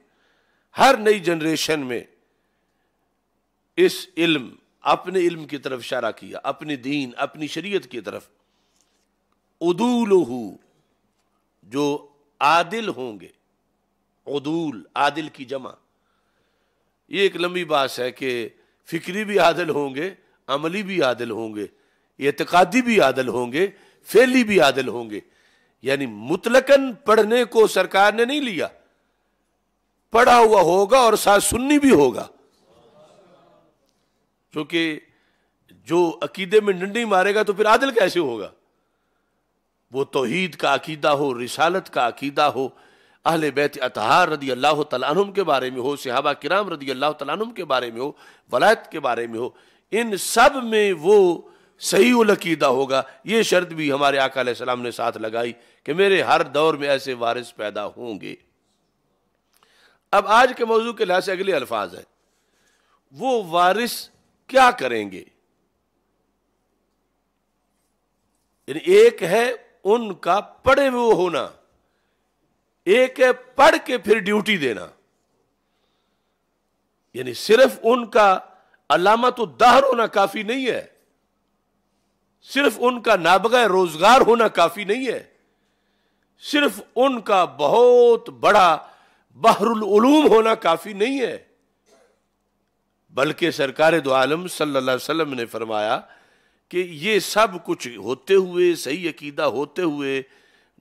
हर नई जनरेशन में इस इल्म अपने इल्म की तरफ इशारा किया अपने दीन अपनी शरीयत की तरफ उदूलहू जो आदिल होंगे उदूल आदिल की जमा ये एक लंबी बात है कि फिक्री भी आदिल होंगे अमली भी आदिल होंगे एतकादी भी आदिल होंगे फैली भी आदिल होंगे यानी मुतलकन पढ़ने को सरकार ने नहीं लिया पढ़ा हुआ होगा और साथ सुन्नी भी होगा क्योंकि जो अकीदे में डंडी मारेगा तो फिर आदिल कैसे होगा वो तोहीद का अकीदा हो रिसालत का अकीदा हो अहल बैत अतहार रदी अल्लाह तलाम के बारे में हो सिहाबा किराम रदी अल्लाह तम के बारे में हो वलायत के बारे में हो इन सब में वो सही उलकीदा होगा ये शर्त भी हमारे आका सलाम ने साथ लगाई कि मेरे हर दौर में ऐसे वारिस पैदा होंगे अब आज के मौजू के लिहाज से अगले अल्फाज हैं वो वारिस क्या करेंगे एक है उनका पढ़े हुए होना एक है पढ़ के फिर ड्यूटी देना यानी सिर्फ उनका अलामत दहर होना काफी नहीं है सिर्फ उनका नाबगा रोजगार होना काफी नहीं है सिर्फ उनका बहुत बड़ा बहरुलूम होना काफी नहीं है बल्कि सरकार दो आलम सल्ला ने फरमाया कि ये सब कुछ होते हुए सही अकीदा होते हुए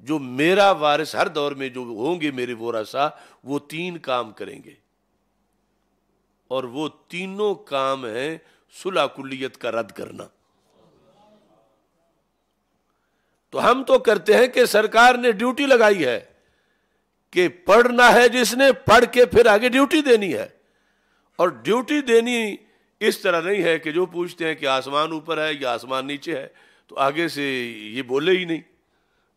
जो मेरा वारिस हर दौर में जो होंगे मेरे वोरासा वो तीन काम करेंगे और वो तीनों काम हैं सुलह का रद्द करना तो हम तो करते हैं कि सरकार ने ड्यूटी लगाई है कि पढ़ना है जिसने पढ़ के फिर आगे ड्यूटी देनी है और ड्यूटी देनी इस तरह नहीं है कि जो पूछते हैं कि आसमान ऊपर है या आसमान नीचे है तो आगे से ये बोले ही नहीं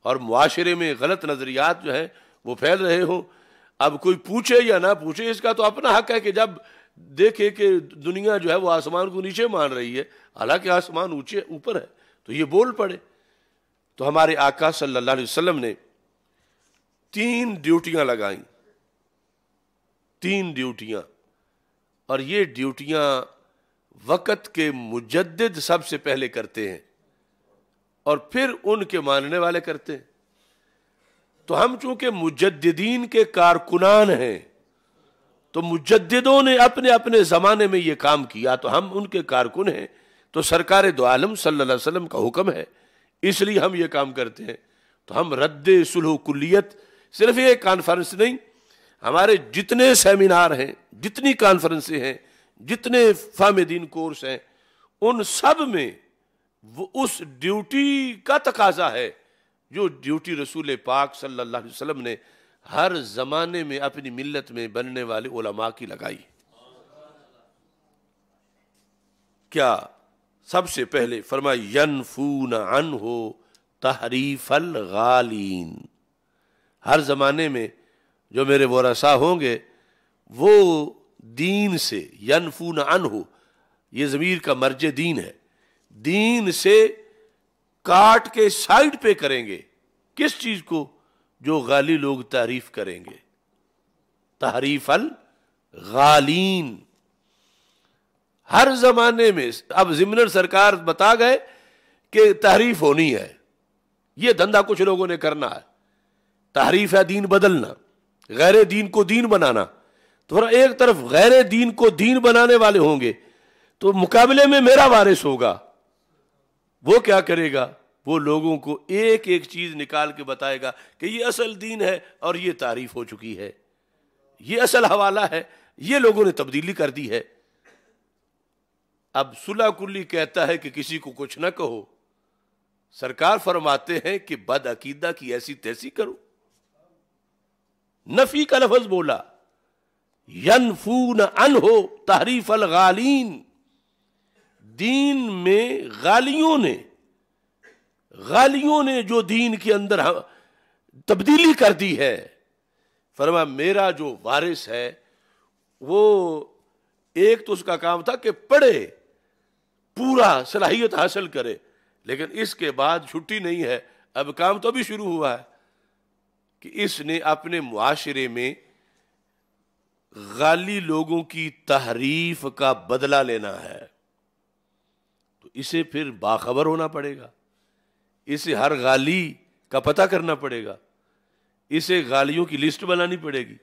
और मुआरे में गलत नज़रियात जो हैं वो फैल रहे हों अब कोई पूछे या ना पूछे इसका तो अपना हक है कि जब देखे कि दुनिया जो है वो आसमान को नीचे मान रही है हालांकि आसमान ऊंचे ऊपर है तो ये बोल पड़े तो हमारे आका सल्लल्लाहु अलैहि वसल्लम ने तीन ड्यूटियां लगाई तीन ड्यूटियां और ये ड्यूटियां वक़्त के मुजद्द सबसे पहले करते हैं और फिर उनके मानने वाले करते हैं तो हम चूंकि मुजद्दीन के कारकुनान हैं तो मुजद्दों ने अपने अपने ज़माने में ये काम किया तो हम उनके कारकुन हैं तो सरकार दो आलम सल्लल्लाहु अलैहि वसल्लम का हुक्म है इसलिए हम ये काम करते हैं तो हम रद्द सुलह कुल्लियत सिर्फ ये कॉन्फ्रेंस नहीं हमारे जितने सेमिनार हैं जितनी कॉन्फ्रेंसें हैं जितने फाम कोर्स हैं उन सब में वो उस ड्यूटी का तकाजा है जो ड्यूटी रसूल पाक सल्लल्लाहु अलैहि वसल्लम ने हर ज़माने में अपनी मिल्लत में बनने वाले ओलमा की लगाई क्या सबसे पहले फरमायन अन हो तहरीफल गालीन हर ज़माने में जो मेरे वसा होंगे वो दीन से यनफून अन हो ये ज़मीर का मर्ज दीन है दीन से काट के साइड पे करेंगे किस चीज़ को जो गाली लोग तारीफ करेंगे तहरीफल गालीन हर जमाने में अब जिमनर सरकार बता गए कि तहरीफ होनी है यह धंधा कुछ लोगों ने करना है तहरीफ है दीन बदलना गैर दीन को दीन बनाना तो एक तरफ गैर दीन को दीन बनाने वाले होंगे तो मुकाबले में मेरा वारिस होगा वो क्या करेगा वो लोगों को एक एक चीज निकाल के बताएगा कि ये असल दीन है और ये तारीफ हो चुकी है ये असल हवाला है ये लोगों ने तब्दीली कर दी है अब सुला कुल्ली कहता है कि किसी को कुछ ना कहो सरकार फरमाते हैं कि बद अकीदा की ऐसी तैसी करो नफी का लफज बोला यनफून अन हो तहरीफ अल गालीन दीन में गालियों ने गालियों ने जो दीन के अंदर हाँ, तब्दीली कर दी है फरमा मेरा जो वारिस है वो एक तो उसका काम था कि पढ़े पूरा सलाहियत हासिल करे लेकिन इसके बाद छुट्टी नहीं है अब काम तो भी शुरू हुआ है कि इसने अपने माशरे में गाली लोगों की तहरीफ का बदला लेना है तो इसे फिर बाखबर होना पड़ेगा इसे हर गाली का पता करना पड़ेगा इसे गालियों की लिस्ट बनानी पड़ेगी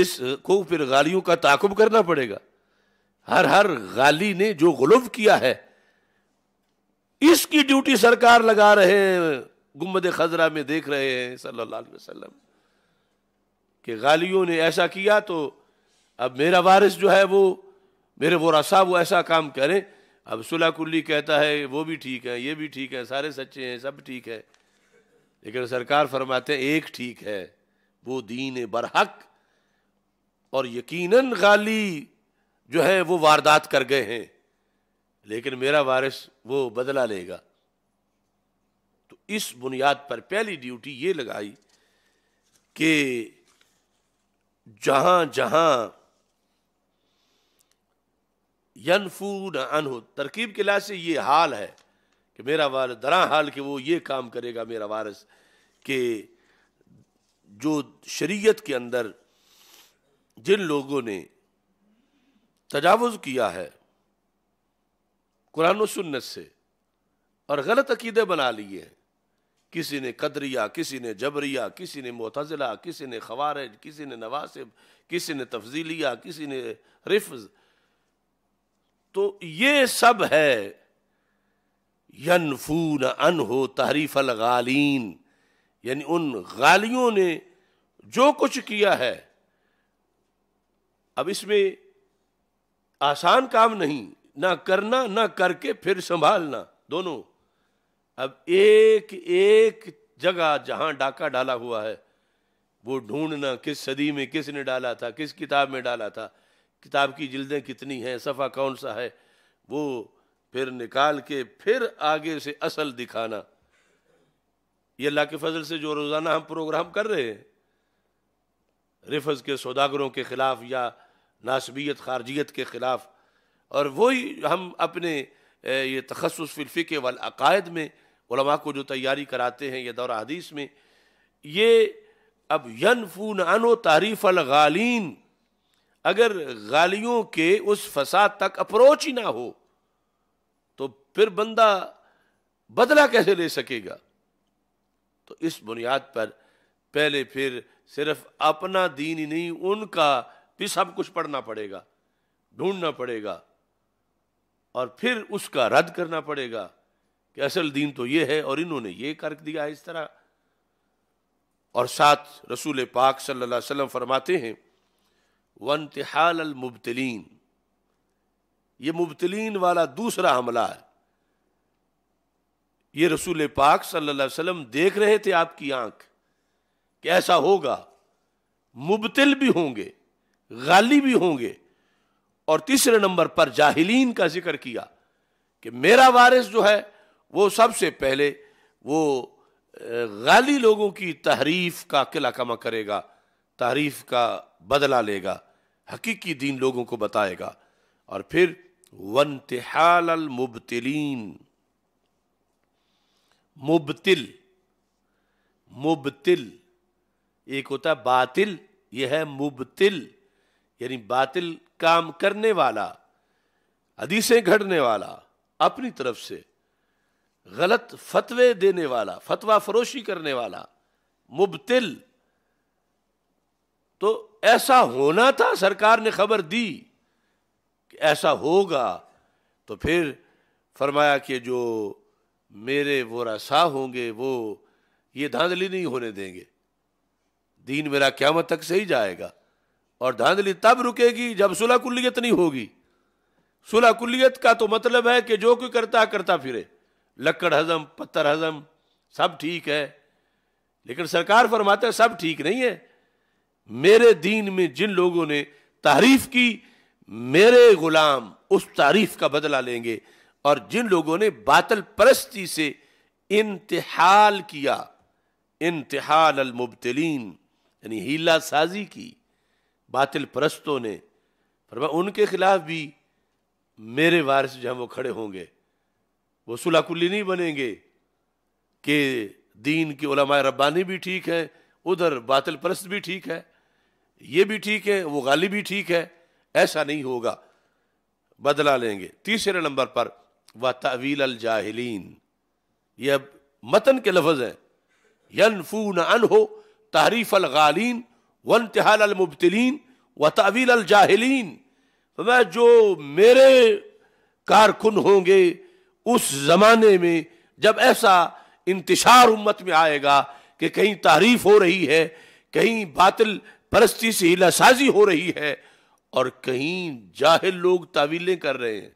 इसको फिर गालियों का ताकुब करना पड़ेगा हर हर गाली ने जो गुलव किया है इसकी ड्यूटी सरकार लगा रहे हैं गुम्बद खजरा में देख रहे हैं सल्लल्लाहु अलैहि वसल्लम कि गालियों ने ऐसा किया तो अब मेरा वारिस जो है वो मेरे वो रसा वो ऐसा काम करें अब सुला कुल्ली कहता है वो भी ठीक है ये भी ठीक है सारे सच्चे हैं सब ठीक है लेकिन सरकार फरमाते हैं एक ठीक है वो दीन बरहक और यकीनन गाली जो है वो वारदात कर गए हैं लेकिन मेरा वारिस वो बदला लेगा तो इस बुनियाद पर पहली ड्यूटी ये लगाई कि जहाँ जहाँ यनफून अनहु तरकीब के लिहाज से ये हाल है कि मेरा वारिस दरा हाल कि वो ये काम करेगा मेरा वारिस कि जो शरीयत के अंदर जिन लोगों ने तजावज़ किया है कुरान सुन्नत से और गलत अकीदे बना लिए हैं किसी ने कदरिया किसी ने जबरिया किसी ने मोतजिला किसी ने खवारज किसी ने नवासिब किसी ने तफजीलिया किसी ने रिफ्ज तो ये सब है यनफून अन हो तहरीफ अल गालीन यानी उन गालियों ने जो कुछ किया है अब इसमें आसान काम नहीं ना करना ना करके फिर संभालना दोनों अब एक एक जगह जहां डाका डाला हुआ है वो ढूंढना किस सदी में किसने डाला था किस किताब में डाला था किताब की जिल्दें कितनी हैं सफ़ा कौन सा है वो फिर निकाल के फिर आगे से असल दिखाना ये अल्लाह के फजल से जो रोज़ाना हम प्रोग्राम कर रहे हैं रिफज के सौदागरों के ख़िलाफ़ या नासबियत खारजियत के ख़िलाफ़ और वही हम अपने ये तखसस फ़िल्फ़िक वालद में उलमा को जो तैयारी कराते हैं ये दौरा हदीस में ये अब यनफून अनो तारीफ़ गालीन अगर गालियों के उस फसाद तक अप्रोच ही ना हो तो फिर बंदा बदला कैसे ले सकेगा तो इस बुनियाद पर पहले फिर सिर्फ अपना दीन ही नहीं उनका भी सब कुछ पढ़ना पड़ेगा ढूंढना पड़ेगा और फिर उसका रद्द करना पड़ेगा कि असल दीन तो ये है और इन्होंने ये कर दिया है इस तरह और साथ रसूल पाक सल्लल्लाहु अलैहि वसल्लम फरमाते हैं वन तिहाल मुबतलीन ये मुबतलीन वाला दूसरा हमला है ये रसूल पाक सल्लल्लाहु अलैहि वसल्लम देख रहे थे आपकी आंख कि ऐसा होगा मुबतिल भी होंगे गाली भी होंगे और तीसरे नंबर पर जाहिलीन का जिक्र किया कि मेरा वारिस जो है वो सबसे पहले वो गाली लोगों की तहरीफ का किला कमा करेगा तहरीफ का बदला लेगा हकीकी दीन लोगों को बताएगा और फिर तिहाल मुबतलीन मुबतिल मुबतिल एक होता है बातिल यह है मुबतिल यानी बातिल काम करने वाला हदीसें घड़ने वाला अपनी तरफ से गलत फतवे देने वाला फतवा फरोशी करने वाला मुबतिल तो ऐसा होना था सरकार ने खबर दी कि ऐसा होगा तो फिर फरमाया कि जो मेरे वो रसा होंगे वो ये धांधली नहीं होने देंगे दीन मेरा क्या मत तक सही जाएगा और धांधली तब रुकेगी जब सुलह कुल्लियत नहीं होगी सुलह कुल्लियत का तो मतलब है कि जो कोई करता करता फिरे लक्कड़ हजम पत्थर हजम सब ठीक है लेकिन सरकार फरमाते सब ठीक नहीं है मेरे दीन में जिन लोगों ने तारीफ की मेरे गुलाम उस तारीफ का बदला लेंगे और जिन लोगों ने बातल परस्ती से इंतहाल किया इंतहाल अलमुबतलीन यानी हीला साजी की बातिल परस्तों ने फरमा उनके खिलाफ भी मेरे वारिस जो हैं वो खड़े होंगे वो सुलाकुल्ली नहीं बनेंगे कि दीन की उलमाए रब्बानी भी ठीक है उधर बातिल परस्त भी ठीक है ये भी ठीक है वो गाली भी ठीक है ऐसा नहीं होगा बदला लेंगे तीसरे नंबर पर व तवील अल जाहलीन ये अब मतन के लफज हैं फू न अन हो तारीफ अल गालीन वंतहाल तहाल अलमुबतलिन व तवील अलजाहलीन फरमाया जो मेरे कारकुन होंगे उस ज़माने में जब ऐसा इंतशार उम्मत में आएगा कि कहीं तारीफ हो रही है कहीं बातिल परस्ती से हिलासाजी हो रही है और कहीं जाहिल लोग तावीलें कर रहे हैं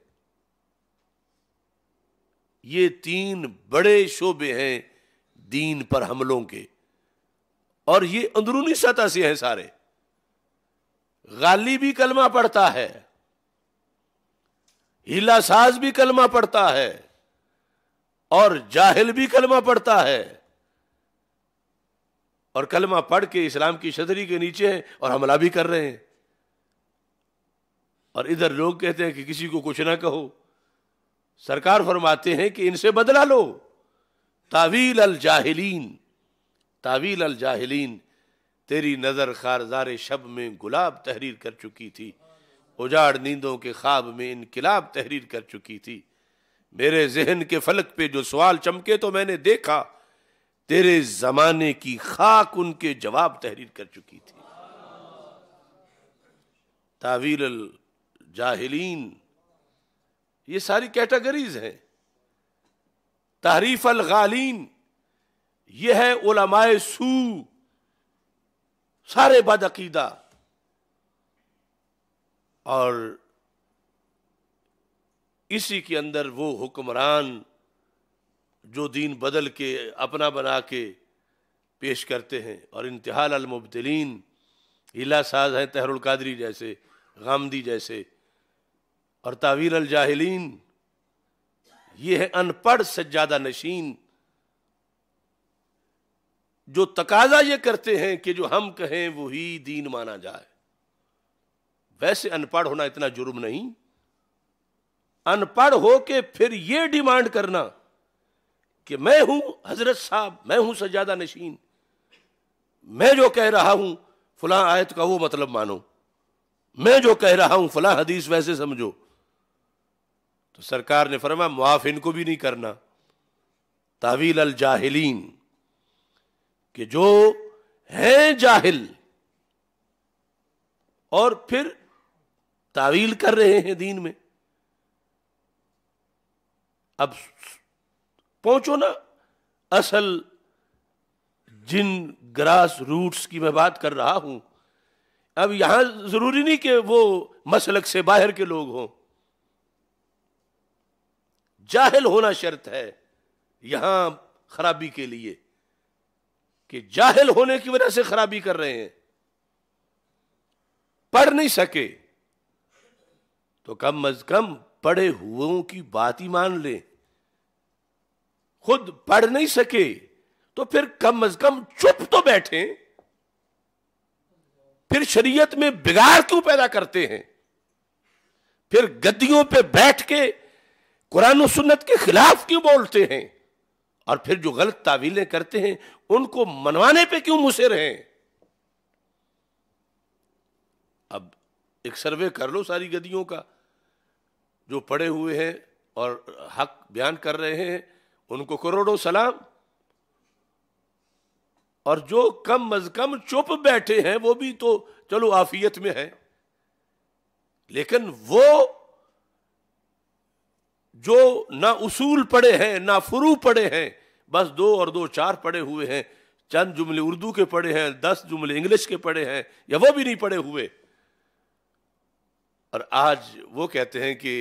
ये तीन बड़े शोबे हैं दीन पर हमलों के और ये अंदरूनी सतह से है सारे गाली भी कलमा पढ़ता है हिला साज भी कलमा पढ़ता है और जाहिल भी कलमा पढ़ता है और कलमा पढ़ के इस्लाम की छतरी के नीचे है और हमला भी कर रहे हैं और इधर लोग कहते हैं कि किसी को कुछ ना कहो सरकार फरमाते हैं कि इनसे बदला लो तावील अल जाहिलीन तावील अल जाहिलीन तेरी नज़र खारजार शब में गुलाब तहरीर कर चुकी थी उजाड़ नींदों के ख्वाब में इनकलाब तहरीर कर चुकी थी मेरे जहन के फलक पे जो सवाल चमके तो मैंने देखा तेरे ज़माने की खाक उनके जवाब तहरीर कर चुकी थी तावील अल जाहिलीन ये सारी कैटेगरीज हैं तारीफ अल गालीन यह है उलमाए सू सारे बदअकीदा और इसी के अंदर वो हुक्मरान जो दीन बदल के अपना बना के पेश करते हैं और इंतहाल अलमुबतलिन हिला साज हैं तहरुल कादरी जैसे गामदी जैसे और तावीर अलजाहलीन ये है अनपढ़ सज्जादा नशीन जो तकाजा ये करते हैं कि जो हम कहें वो ही दीन माना जाए वैसे अनपढ़ होना इतना जुर्म नहीं अनपढ़ हो के फिर ये डिमांड करना कि मैं हूं हजरत साहब मैं हूं सज्जादा नशीन मैं जो कह रहा हूं फला आयत का वो मतलब मानो मैं जो कह रहा हूं फला हदीस वैसे समझो तो सरकार ने फरमा मुआफ इनको भी नहीं करना तावील अल जाहिलीन कि जो हैं जाहिल और फिर तावील कर रहे हैं दीन में अब पहुंचो ना असल जिन ग्रास रूट्स की मैं बात कर रहा हूं अब यहां जरूरी नहीं कि वो मसलक से बाहर के लोग हों जाहिल होना शर्त है यहां खराबी के लिए कि जाहिल होने की वजह से खराबी कर रहे हैं पढ़ नहीं सके तो कम अज कम पढ़े हुओं की बात ही मान ले खुद पढ़ नहीं सके तो फिर कम अज कम चुप तो बैठे फिर शरीयत में बिगाड़ क्यों पैदा करते हैं फिर गद्दियों पे बैठ के कुरान सुन्नत के खिलाफ क्यों बोलते हैं और फिर जो गलत तावीलें करते हैं उनको मनवाने पे क्यों मुसे रहे अब एक सर्वे कर लो सारी गदियों का जो पड़े हुए हैं और हक बयान कर रहे हैं उनको करोड़ों सलाम और जो कम अज कम चुप बैठे हैं वो भी तो चलो आफियत में है लेकिन वो जो ना उसूल पड़े हैं ना फ्रू पड़े हैं बस दो और दो चार पड़े हुए हैं चंद जुमले उर्दू के पड़े हैं दस जुमले इंग्लिश के पड़े हैं या वो भी नहीं पड़े हुए और आज वो कहते हैं कि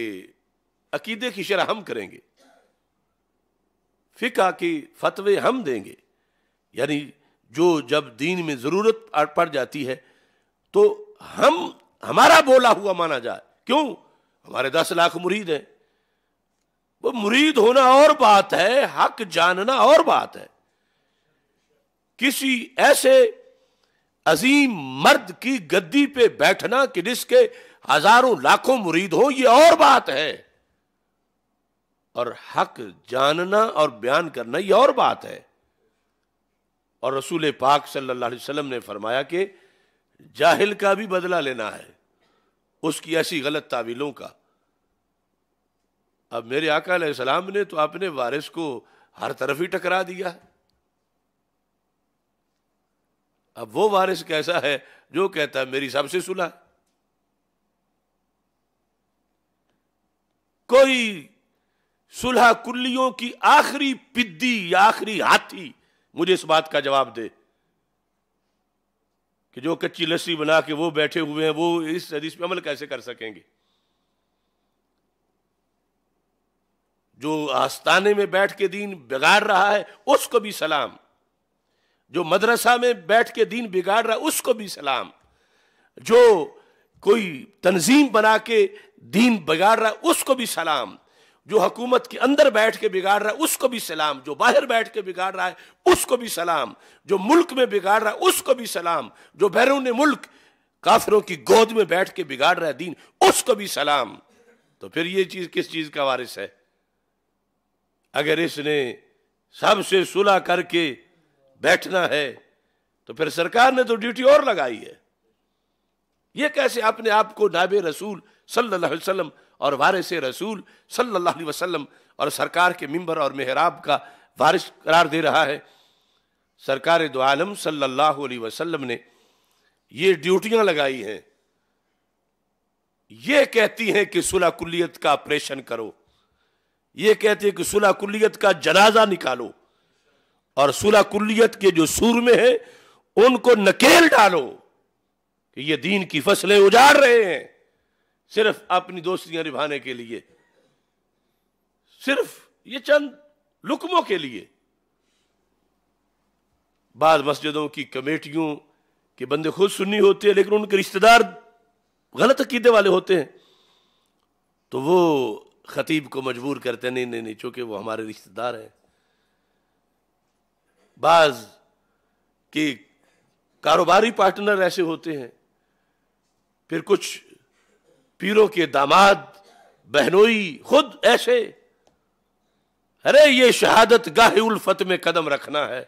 अकीदे की शरह हम करेंगे फ़िका की फतवे हम देंगे यानी जो जब दीन में ज़रूरत पड़ जाती है तो हम हमारा बोला हुआ माना जाए क्यों हमारे दस लाख मुरीद हैं वो मुरीद होना और बात है हक जानना और बात है किसी ऐसे अजीम मर्द की गद्दी पे बैठना कि जिसके हजारों लाखों मुरीद हो ये और बात है और हक जानना और बयान करना ये और बात है और रसूल पाक सल्लल्लाहु अलैहि वसल्लम ने फरमाया कि जाहिल का भी बदला लेना है उसकी ऐसी गलत तावीलों का अब मेरे आका सलाम ने तो अपने वारिस को हर तरफ ही टकरा दिया है अब वो वारिस कैसा है जो कहता है मेरी सबसे सुलह कोई सुलह कुल्लियों की आखिरी पिद्दी या आखिरी हाथी मुझे इस बात का जवाब दे कि जो कच्ची लस्सी बना के वो बैठे हुए हैं वो इस हदीस पे अमल कैसे कर सकेंगे जो आस्ताने में बैठ के दीन बिगाड़ रहा है उसको भी सलाम जो मदरसा में बैठ के दीन बिगाड़ रहा है उसको भी सलाम जो कोई तंजीम बना के दीन बिगाड़ रहा है उसको भी सलाम जो हकूमत के अंदर बैठ के बिगाड़ रहा है उसको भी सलाम जो बाहर बैठ के बिगाड़ रहा है उसको भी सलाम जो मुल्क में बिगाड़ रहा है उसको भी सलाम जो बैरून मुल्क काफिरों की गोद में बैठ के बिगाड़ रहा है दीन उसको भी सलाम तो फिर ये चीज़ किस चीज़ का वारिस है अगर इसने सबसे सुलह करके बैठना है तो फिर सरकार ने तो ड्यूटी और लगाई है ये कैसे अपने आप को नाब रसूल सल्लल्लाहु अलैहि वसल्लम और वारिस रसूल सल्लल्लाहु अलैहि वसल्लम और सरकार के मिंबर और मेहराब का वारिस करार दे रहा है सरकार दो आलम सल्लल्लाहु अलैहि वसल्लम ने ये ड्यूटियां लगाई हैं ये कहती हैं कि सुलह कुलियत का ऑपरेशन करो ये कहते हैं कि सुलह कुल्लियत का जनाजा निकालो और सुलह कुल्लियत के जो सूर में है उनको नकेल डालो कि ये दीन की फसलें उजाड़ रहे हैं सिर्फ अपनी दोस्तियां निभाने के लिए सिर्फ ये चंद लुकमों के लिए बाद मस्जिदों की कमेटियों के बंदे खुद सुन्नी होते हैं लेकिन उनके रिश्तेदार गलत अकीदे वाले होते हैं तो वो खतीब को मजबूर करते नहीं नहीं नहीं चूंकि वो हमारे रिश्तेदार हैं बाज की कारोबारी पार्टनर ऐसे होते हैं फिर कुछ पीरों के दामाद बहनोई खुद ऐसे अरे ये शहादत गाह उल्फत में कदम रखना है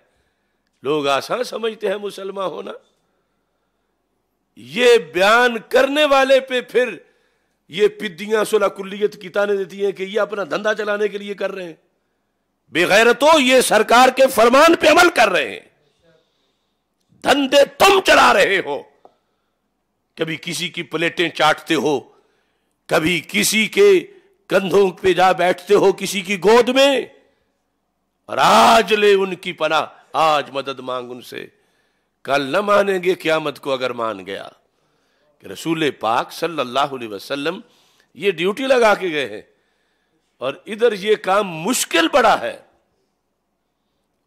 लोग आसान समझते हैं मुसलमान होना ये बयान करने वाले पे फिर ये पिद्दियां सुलह कुल्लियत किताने देती हैं कि ये अपना धंधा चलाने के लिए कर रहे हैं बेगैर तो ये सरकार के फरमान पे अमल कर रहे हैं धंधे तुम चला रहे हो कभी किसी की प्लेटें चाटते हो कभी किसी के कंधों पे जा बैठते हो किसी की गोद में और आज ले उनकी पना आज मदद मांग उनसे कल न मानेंगे क्यामत को अगर मान गया रसूल पाक सल्लल्लाहु अलैहि वसल्लम ये ड्यूटी लगा के गए हैं और इधर ये काम मुश्किल बड़ा है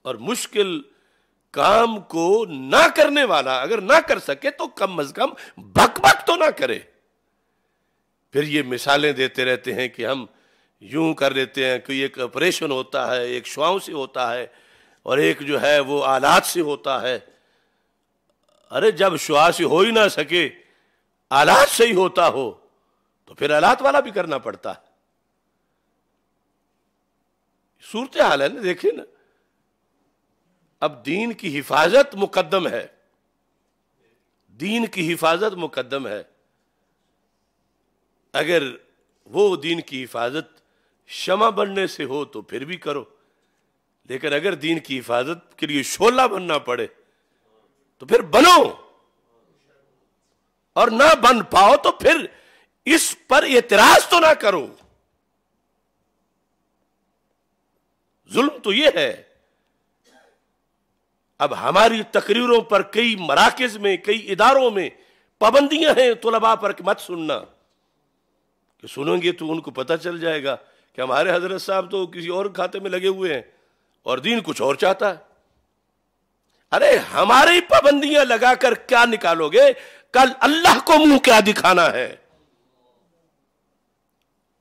और मुश्किल काम को ना करने वाला अगर ना कर सके तो कम अज कम भक भक तो ना करे फिर ये मिसालें देते रहते हैं कि हम यूं कर देते हैं कि एक ऑपरेशन होता है एक श्वाओ से होता है और एक जो है वो आलात से होता है अरे जब श्वास हो ही ना सके आलात से ही होता हो तो फिर आलात वाला भी करना पड़ता है सूरत हाल है ना देखिए ना अब दीन की हिफाजत मुकदम है दीन की हिफाजत मुकदम है अगर वो दीन की हिफाजत शमा बनने से हो तो फिर भी करो लेकिन अगर दीन की हिफाजत के लिए शोला बनना पड़े तो फिर बनो और ना बन पाओ तो फिर इस पर एतराज तो ना करो जुल्म तो यह है अब हमारी तकरीरों पर कई मराकज में कई इदारों में पाबंदियां हैं तलबा पर मत सुनना कि सुनोगे तो उनको पता चल जाएगा कि हमारे हजरत साहब तो किसी और खाते में लगे हुए हैं और दीन कुछ और चाहता है अरे हमारी पाबंदियां लगाकर क्या निकालोगे कल अल्लाह को मुंह क्या दिखाना है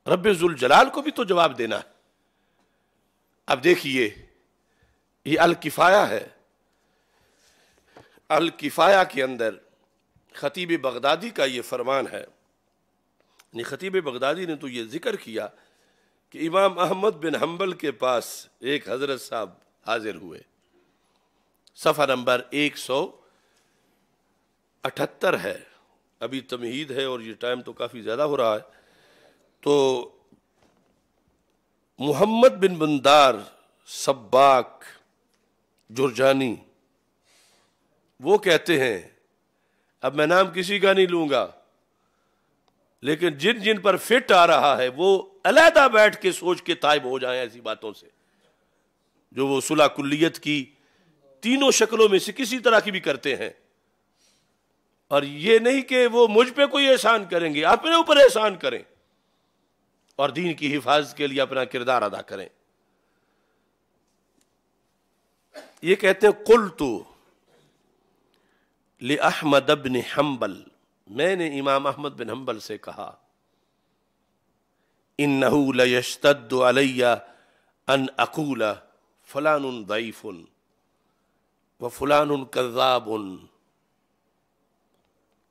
रब्बुल जलाल को भी तो जवाब देना है अब देखिए ये अलकिफाया है अलकिफाया के अंदर ख़तीब बगदादी का ये फरमान है ख़तीब बगदादी ने तो ये ज़िक्र किया कि इमाम अहमद बिन हम्बल के पास एक हज़रत साहब हाजिर हुए सफ़ा नंबर एक सौ अठहत्तर है अभी तमहीद है और ये टाइम तो काफ़ी ज़्यादा हो रहा है तो मोहम्मद बिन बंदार सब्बाक जुर्जानी वो कहते हैं अब मैं नाम किसी का नहीं लूँगा लेकिन जिन जिन पर फिट आ रहा है वो अलहदा बैठ के सोच के तायब हो जाए ऐसी बातों से जो वो सुलह कुल्लियत की तीनों शक्लों में से किसी तरह की भी करते हैं और ये नहीं कि वो मुझ पे कोई एहसान करेंगे अपने ऊपर एहसान करें और दीन की हिफाजत के लिए अपना किरदार अदा करें ये कहते हैं कुल तो ले अहमद बिन हम्बल मैंने इमाम अहमद बिन हम्बल से कहा इन नहूलयशतया अन अकूला फलान उन व फलान कज़ाब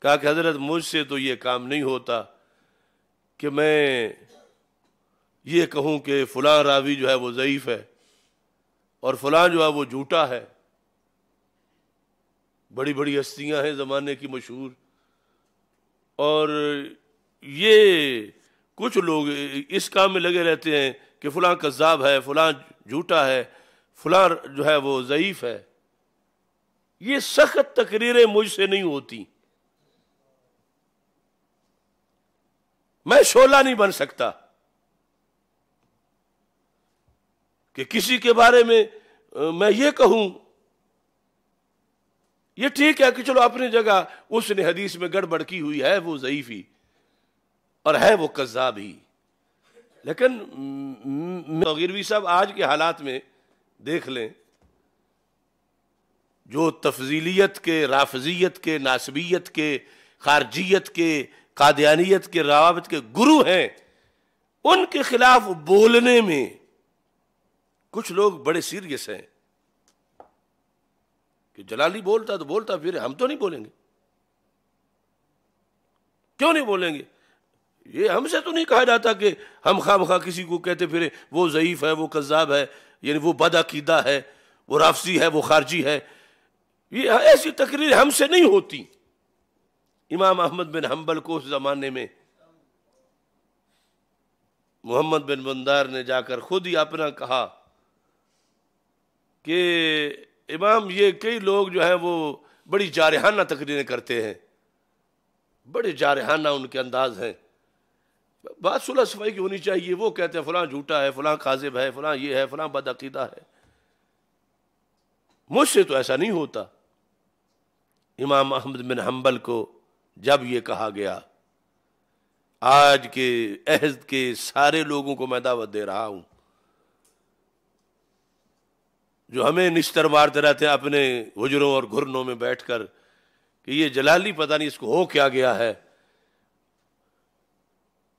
कहा कि हजरत मुझसे तो ये काम नहीं होता कि मैं ये कहूँ कि फ़लाँ रावी जो है वो ज़यीफ़ है और फलां जो है वो झूठा है बड़ी बड़ी हस्तियाँ हैं ज़माने की मशहूर और ये कुछ लोग इस काम में लगे रहते हैं कि फ़लाँ कज्जाब है फ़लाँ झूठा है फलां जो है वो ज़यीफ़ है ये सख्त तकरीरें मुझसे नहीं होती मैं शोला नहीं बन सकता कि किसी के बारे में मैं ये कहूं ये ठीक है कि चलो अपनी जगह उसने हदीस में गड़बड़ की हुई है वो ज़ईफ़ी और है वो कज्जा भी लेकिन गिरवी साहब आज के हालात में देख लें जो तफजीलियत के राफजियत के नासबियत के खारजियत के कादियानियत के रवाबत के गुरु हैं उनके खिलाफ बोलने में कुछ लोग बड़े सीरियस हैं कि जलाली बोलता तो बोलता फिर हम तो नहीं बोलेंगे क्यों नहीं बोलेंगे ये हमसे तो नहीं कहा जाता कि हम खाम खा किसी को कहते फिरे वो ज़यीफ़ है वो कज़ाब है यानी वो बदाकीदा है वो राफसी है वो खारजी है ये ऐसी तकरीर हमसे नहीं होती इमाम अहमद बिन हम्बल को उस ज़माने में मोहम्मद बिन बंदार ने जाकर खुद ही अपना कहा कि इमाम ये कई लोग जो हैं वो बड़ी जारहाना तकरीरें करते हैं बड़े जारहाना उनके अंदाज हैं बात सुलह सफाई की होनी चाहिए वो कहते हैं फलां झूठा है फलां काजिब है फलां ये है फलां बदअकीदा है मुझसे तो ऐसा नहीं होता इमाम अहमद बिन हम्बल को जब ये कहा गया आज के अहद के सारे लोगों को मैं दावत दे रहा हूं जो हमें निस्तर मारते रहते हैं अपने गुजरों और घुरनों में बैठकर कि ये जलाली पता नहीं इसको हो क्या गया है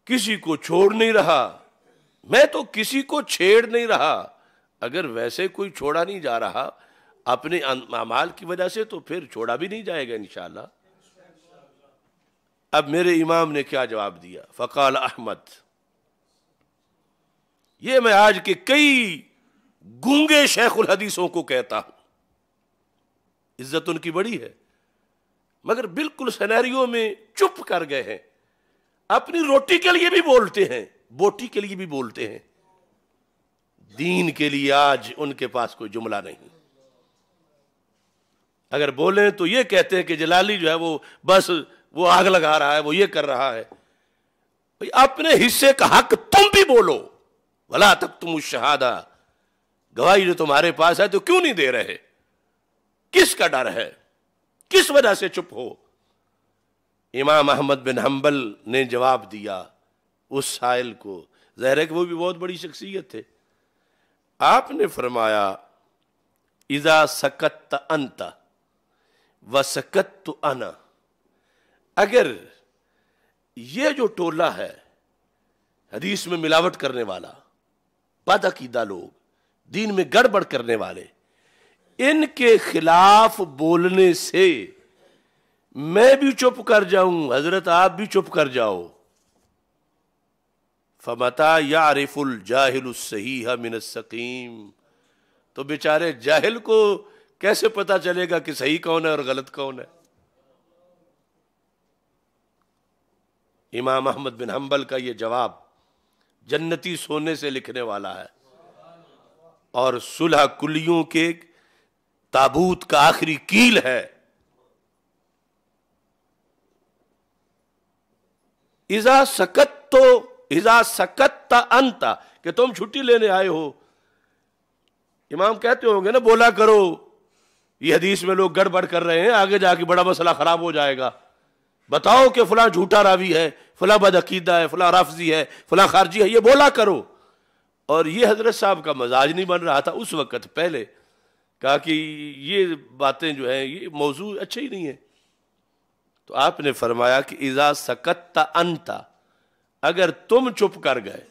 किसी को छोड़ नहीं रहा मैं तो किसी को छेड़ नहीं रहा अगर वैसे कोई छोड़ा नहीं जा रहा अपने अमाल की वजह से तो फिर छोड़ा भी नहीं जाएगा इंशाल्लाह अब मेरे इमाम ने क्या जवाब दिया फ़काल अहमद ये मैं आज के कई गूंगे उल हदीसों को कहता हूं इज्जत उनकी बड़ी है मगर बिल्कुल सनेरियो में चुप कर गए हैं अपनी रोटी के लिए भी बोलते हैं बोटी के लिए भी बोलते हैं दीन के लिए आज उनके पास कोई जुमला नहीं अगर बोले तो ये कहते हैं कि जलाली जो है वो बस वो आग लगा रहा है वो ये कर रहा है भाई अपने हिस्से का हक तुम भी बोलो भला तक तुम शहादा गवाही जो तुम्हारे पास है तो क्यों नहीं दे रहे किसका डर है किस वजह से चुप हो इमाम अहमद बिन हम्बल ने जवाब दिया उस साइल को जहर के वो भी बहुत बड़ी शख्सियत थे आपने फरमाया इजा सकत अंत व सकत अना अगर ये जो टोला है हदीस में मिलावट करने वाला बदअकीदा लोग दीन में गड़बड़ करने वाले इनके खिलाफ बोलने से मैं भी चुप कर जाऊं हजरत आप भी चुप कर जाओ फमता यारिफुल जाहिल सही मिन सकीम तो बेचारे जाहिल को कैसे पता चलेगा कि सही कौन है और गलत कौन है इमाम अहमद बिन हम्बल का ये जवाब जन्नती सोने से लिखने वाला है और सुलह कुलियों के ताबूत का आखिरी कील है इजा सकत तो इजा सकत ता अंता कि तुम छुट्टी लेने आए हो इमाम कहते होंगे ना बोला करो ये हदीस में लोग गड़बड़ कर रहे हैं आगे जाके बड़ा मसला खराब हो जाएगा बताओ कि फला झूठा रावी है फला बदअकीदा है फला राफजी है फला खारजी है ये बोला करो और ये हजरत साहब का मजाज नहीं बन रहा था उस वक़्त पहले कहा कि ये बातें जो है ये मौजू अच्छे ही नहीं है तो आपने फरमाया कि इज़ा सकत्ता अनता अगर तुम चुप कर गए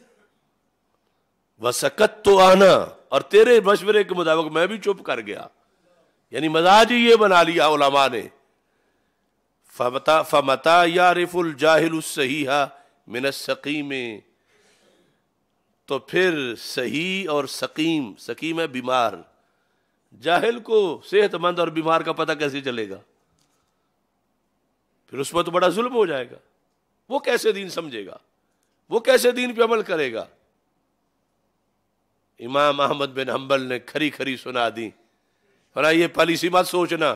सकत तो आना और तेरे मशवरे के मुताबिक मैं भी चुप कर गया यानी मजाज ही ये बना लिया उलमा ने फमता फमता यारिफुल जाहिल सही मिन सकीम तो फिर सही और सकीम सकीम है बीमार जाहिल को सेहतमंद और बीमार का पता कैसे चलेगा फिर उसमें तो बड़ा जुल्म हो जाएगा वो कैसे दीन समझेगा वो कैसे दीन पे अमल करेगा इमाम अहमद बिन हम्बल ने खरी खरी सुना दी और ये पॉलिसी मत सोचना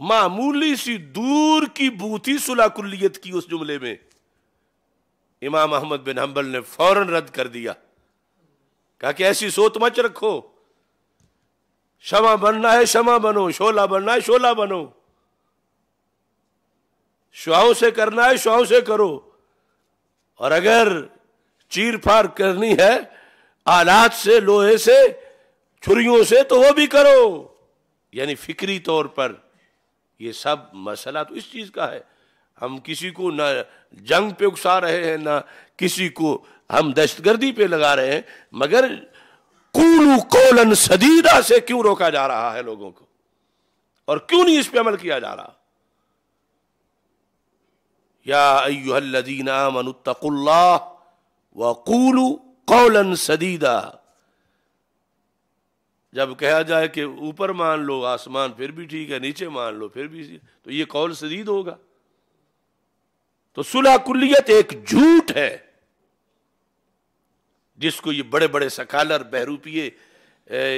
मामूली सी दूर की बूथी सुलाकुल्लियत की उस जुमले में इमाम अहमद बिन हम्बल ने फौरन रद्द कर दिया कहा कि ऐसी सोच मच रखो शमा बनना है शमा बनो शोला बनना है शोला बनो शुआओं से करना है शुआओं से करो और अगर चीर फार करनी है आलात से लोहे से छुरियों से तो वो भी करो यानी फिक्री तौर पर ये सब मसला तो इस चीज़ का है हम किसी को ना जंग पे उकसा रहे हैं ना किसी को हम दहशतगर्दी पे लगा रहे हैं मगर कूलू कोलन सदीदा से क्यों रोका जा रहा है लोगों को और क्यों नहीं इस पे अमल किया जा रहा या अयुहल्लदीना मनुतकुल्लाह व कूलू कौलन सदीदा जब कहा जाए कि ऊपर मान लो आसमान फिर भी ठीक है नीचे मान लो फिर भी तो ये कौल शरीद होगा तो सुलह कुल्लियत एक झूठ है जिसको ये बड़े बड़े सकालर बहरूपिये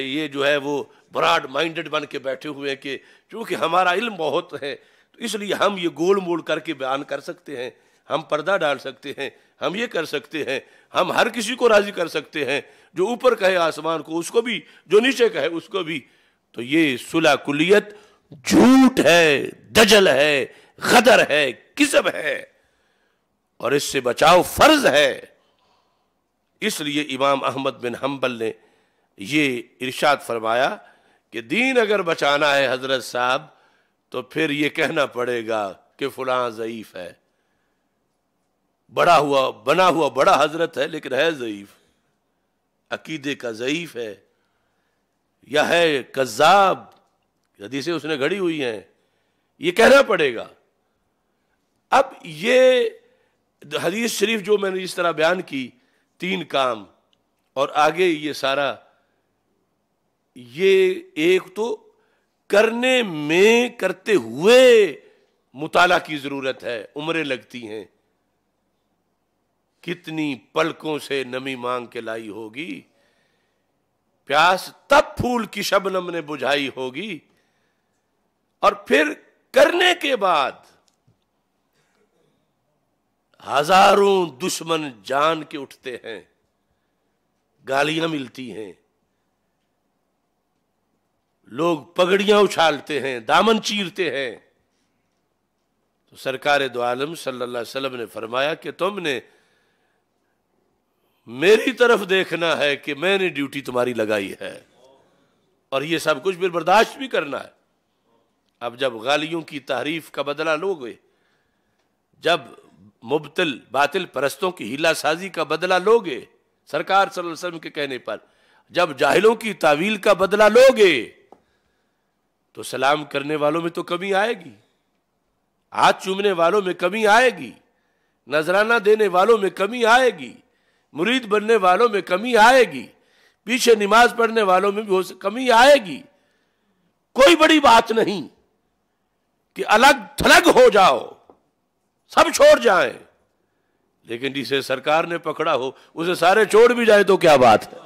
ये जो है वो ब्राड माइंडेड बन के बैठे हुए हैं कि चूंकि हमारा इल्म बहुत है तो इसलिए हम ये गोल मोल करके बयान कर सकते हैं हम पर्दा डाल सकते हैं हम ये कर सकते हैं हम हर किसी को राजी कर सकते हैं जो ऊपर कहे आसमान को उसको भी जो नीचे कहे उसको भी तो ये सुलह कुलियत झूठ है दजल है गदर है किसब है और इससे बचाव फर्ज है इसलिए इमाम अहमद बिन हम्बल ने ये इरशाद फरमाया कि दीन अगर बचाना है हजरत साहब तो फिर ये कहना पड़ेगा कि फलां ज़यीफ़ है बड़ा हुआ बना हुआ बड़ा हजरत है लेकिन है ज़यीफ अकीदे का ज़यीफ है या है कज्जाब से उसने घड़ी हुई है ये कहना पड़ेगा अब ये हदीस शरीफ जो मैंने इस तरह बयान की तीन काम और आगे ये सारा ये एक तो करने में करते हुए मुताला की ज़रूरत है उम्रें लगती हैं कितनी पलकों से नमी मांग के लाई होगी प्यास तब फूल की शबनम ने बुझाई होगी और फिर करने के बाद हजारों दुश्मन जान के उठते हैं गालियां मिलती हैं लोग पगड़ियां उछालते हैं दामन चीरते हैं तो सरकार दो आलम सल्लल्लाहु अलैहि वसल्लम ने फरमाया कि तुमने मेरी तरफ देखना है कि मैंने ड्यूटी तुम्हारी लगाई है और ये सब कुछ फिर बर्दाश्त भी करना है अब जब गालियों की तारीफ का बदला लोगे जब मुबतल बातिल परस्तों की हिला साजी का बदला लोगे सरकार वसल्लम के कहने पर जब जाहिलों की तावील का बदला लोगे तो सलाम करने वालों में तो कमी आएगी हाथ चूमने वालों में कमी आएगी नजराना देने वालों में कमी आएगी मुरीद बनने वालों में कमी आएगी पीछे नमाज पढ़ने वालों में भी हो कमी आएगी कोई बड़ी बात नहीं कि अलग थलग हो जाओ सब छोड़ जाए लेकिन जिसे सरकार ने पकड़ा हो उसे सारे छोड़ भी जाए तो क्या बात है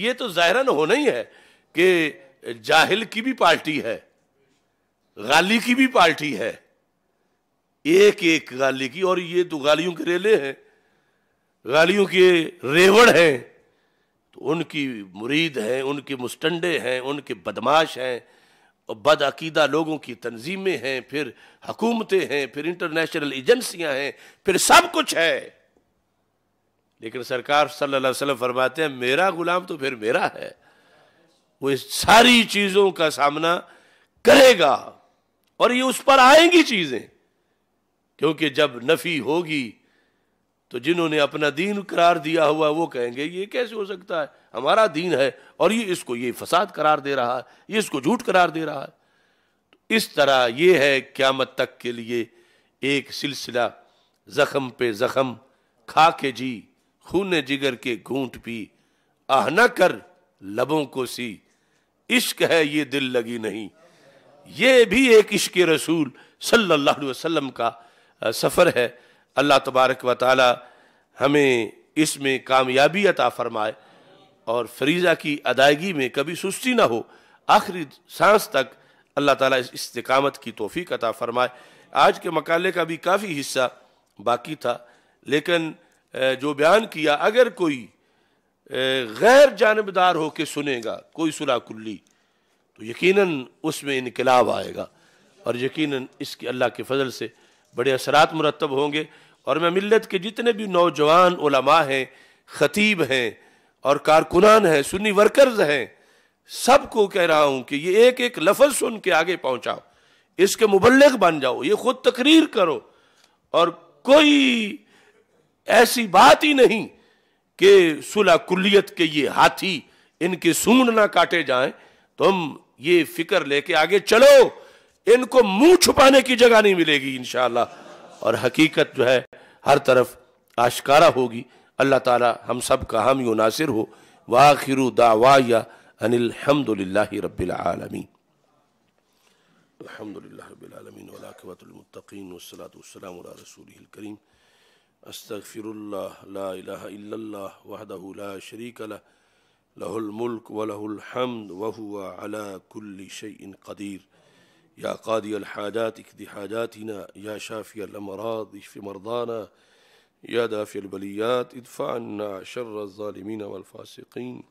ये तो जाहिरन होना ही है कि जाहिल की भी पार्टी है गाली की भी पार्टी है एक एक गाली की और ये तो गालियों के रेले हैं गालियों के रेवड़ हैं तो उनकी मुरीद हैं उनके मुस्टंडे हैं उनके बदमाश हैं और बदअकीदा लोगों की तंजीमें हैं फिर हकूमतें हैं फिर इंटरनेशनल एजेंसियां हैं फिर सब कुछ है लेकिन सरकार सल्लल्लाहु अलैहि वसल्लम फरमाते हैं मेरा गुलाम तो फिर मेरा है वो इस सारी चीज़ों का सामना करेगा और ये उस पर आएंगी चीज़ें क्योंकि जब नफ़ी होगी तो जिन्होंने अपना दीन करार दिया हुआ वो कहेंगे ये कैसे हो सकता है हमारा दीन है और ये इसको ये फसाद करार दे रहा है ये इसको झूठ करार दे रहा है तो इस तरह ये है क्यामत तक के लिए एक सिलसिला जख्म पे जख्म खा के जी खून जिगर के घूंट पी आह न कर लबों को सी इश्क है ये दिल लगी नहीं ये भी एक इश्क रसूल सल्लल्लाहु अलैहि वसल्लम का सफ़र है अल्लाह तबारक व ताली हमें इसमें कामयाबी अता फरमाए और फरीज़ा की अदायगी में कभी सुस्ती ना हो आखिरी सांस तक अल्लाह ताली इस इस्तकामत की तोफ़ी अता फरमाए आज के मकाले का भी काफ़ी हिस्सा बाकी था लेकिन जो बयान किया अगर कोई गैर जानबदार के सुनेगा कोई सुला कुल्ली तो यकीनन उसमें इनकलाब आएगा और यकीनन इसकी अल्लाह के फजल से बड़े असरात मुरतब होंगे और मैं मिलत के जितने भी नौजवान उलमा हैं ख़तीब हैं और कारकुनान हैं सुन्नी वर्कर्स हैं सबको कह रहा हूँ कि ये एक एक लफज सुन के आगे पहुँचाओ इसके मुबलक बन जाओ ये खुद तकरीर करो और कोई ऐसी बात ही नहीं कि सुलह कुलियत के ये हाथी इनके सूंड ना काटे जाएं तुम तो ये फिक्र लेके आगे चलो इनको मुंह छुपाने की जगह नहीं मिलेगी इन और हकीकत जो है हर तरफ आशकारा होगी अल्लाह ताला हम सब का हम नासिर हो वाखिर दावाया अनिलहमदिल्ला रबालमी अलहमदिल्लाबीआलमीन वलाकबतमतकीन वसलातम रसूलकरीम अस्तफ़िरल्ला वहदला शरीक लहुलमल्क वलहमद वहुआ अला कुल्ल शन कदीर يا قاضي الحاجات اكد حاجاتنا يا شافي الأمراض اشف مرضانا يا دافي البليات ادفع عنا شر الظالمين والفاسقين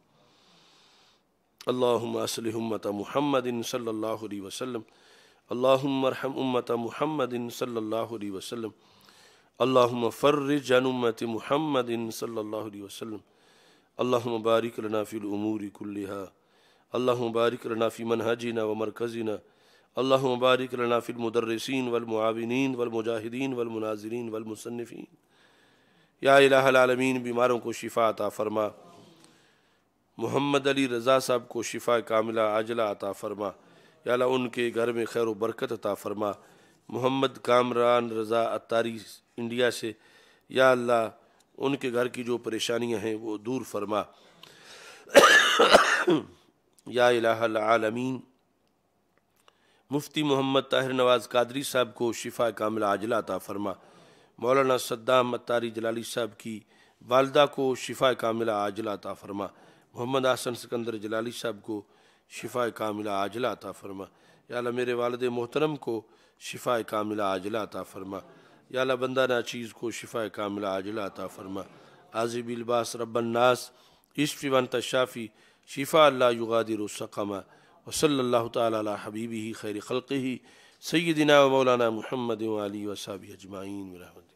اللهم أصلح أمة محمد صلى الله عليه وسلم اللهم ارحم أمة محمد صلى الله عليه وسلم اللهم فرج عن أمة محمد صلى الله عليه وسلم اللهم بارك لنا في الأمور كلها اللهم بارك لنا في منهجنا ومركزنا अल्लाह मुबारक लनाफ़िलमदर्रसिन वलमाविन वलमुजाहिदीन वलमनाजरीन वलमसनफ़ीन या इलामीन बीमारों को शिफा अता फ़रमा मोहम्मद अली रज़ा साहब को शिफा कामिला आजला अता फ़रमा या उनके घर में खैर बरकत अता फ़रमा मोहम्मद कामरान रज़ा अतारी इंडिया से या अल्लाह उनके घर की जो परेशानियां हैं वो दूर फरमा या इलामीन मुफ्ती मोहम्मद ताहिर नवाज़ कादरी साहब को शिफा कामिल आजला अता फरमा मौलाना सद्दाम अतारी जलाली साहब की वालदा को शिफा कामिला आजला अता फरमा मोहम्मद आसन सिकंदर जलाली साहब को शिफा कामिला आजला अता फरमा याला मेरे वालद मोहतरम को शिफा कामिला आजला अता फरमा याला बंदा नाचीज़ को शिफा कामिला आजला अता फरमा आजिब इलबास रबन्नास इश्फ़ी वन तशाफ़ी शिफा अल्लाह युगादिर सकमा वसल्ला तला हबीबी खैर खल ही सैदिना मौलाना महमद वाली वसाबी अजमाइन वरहमत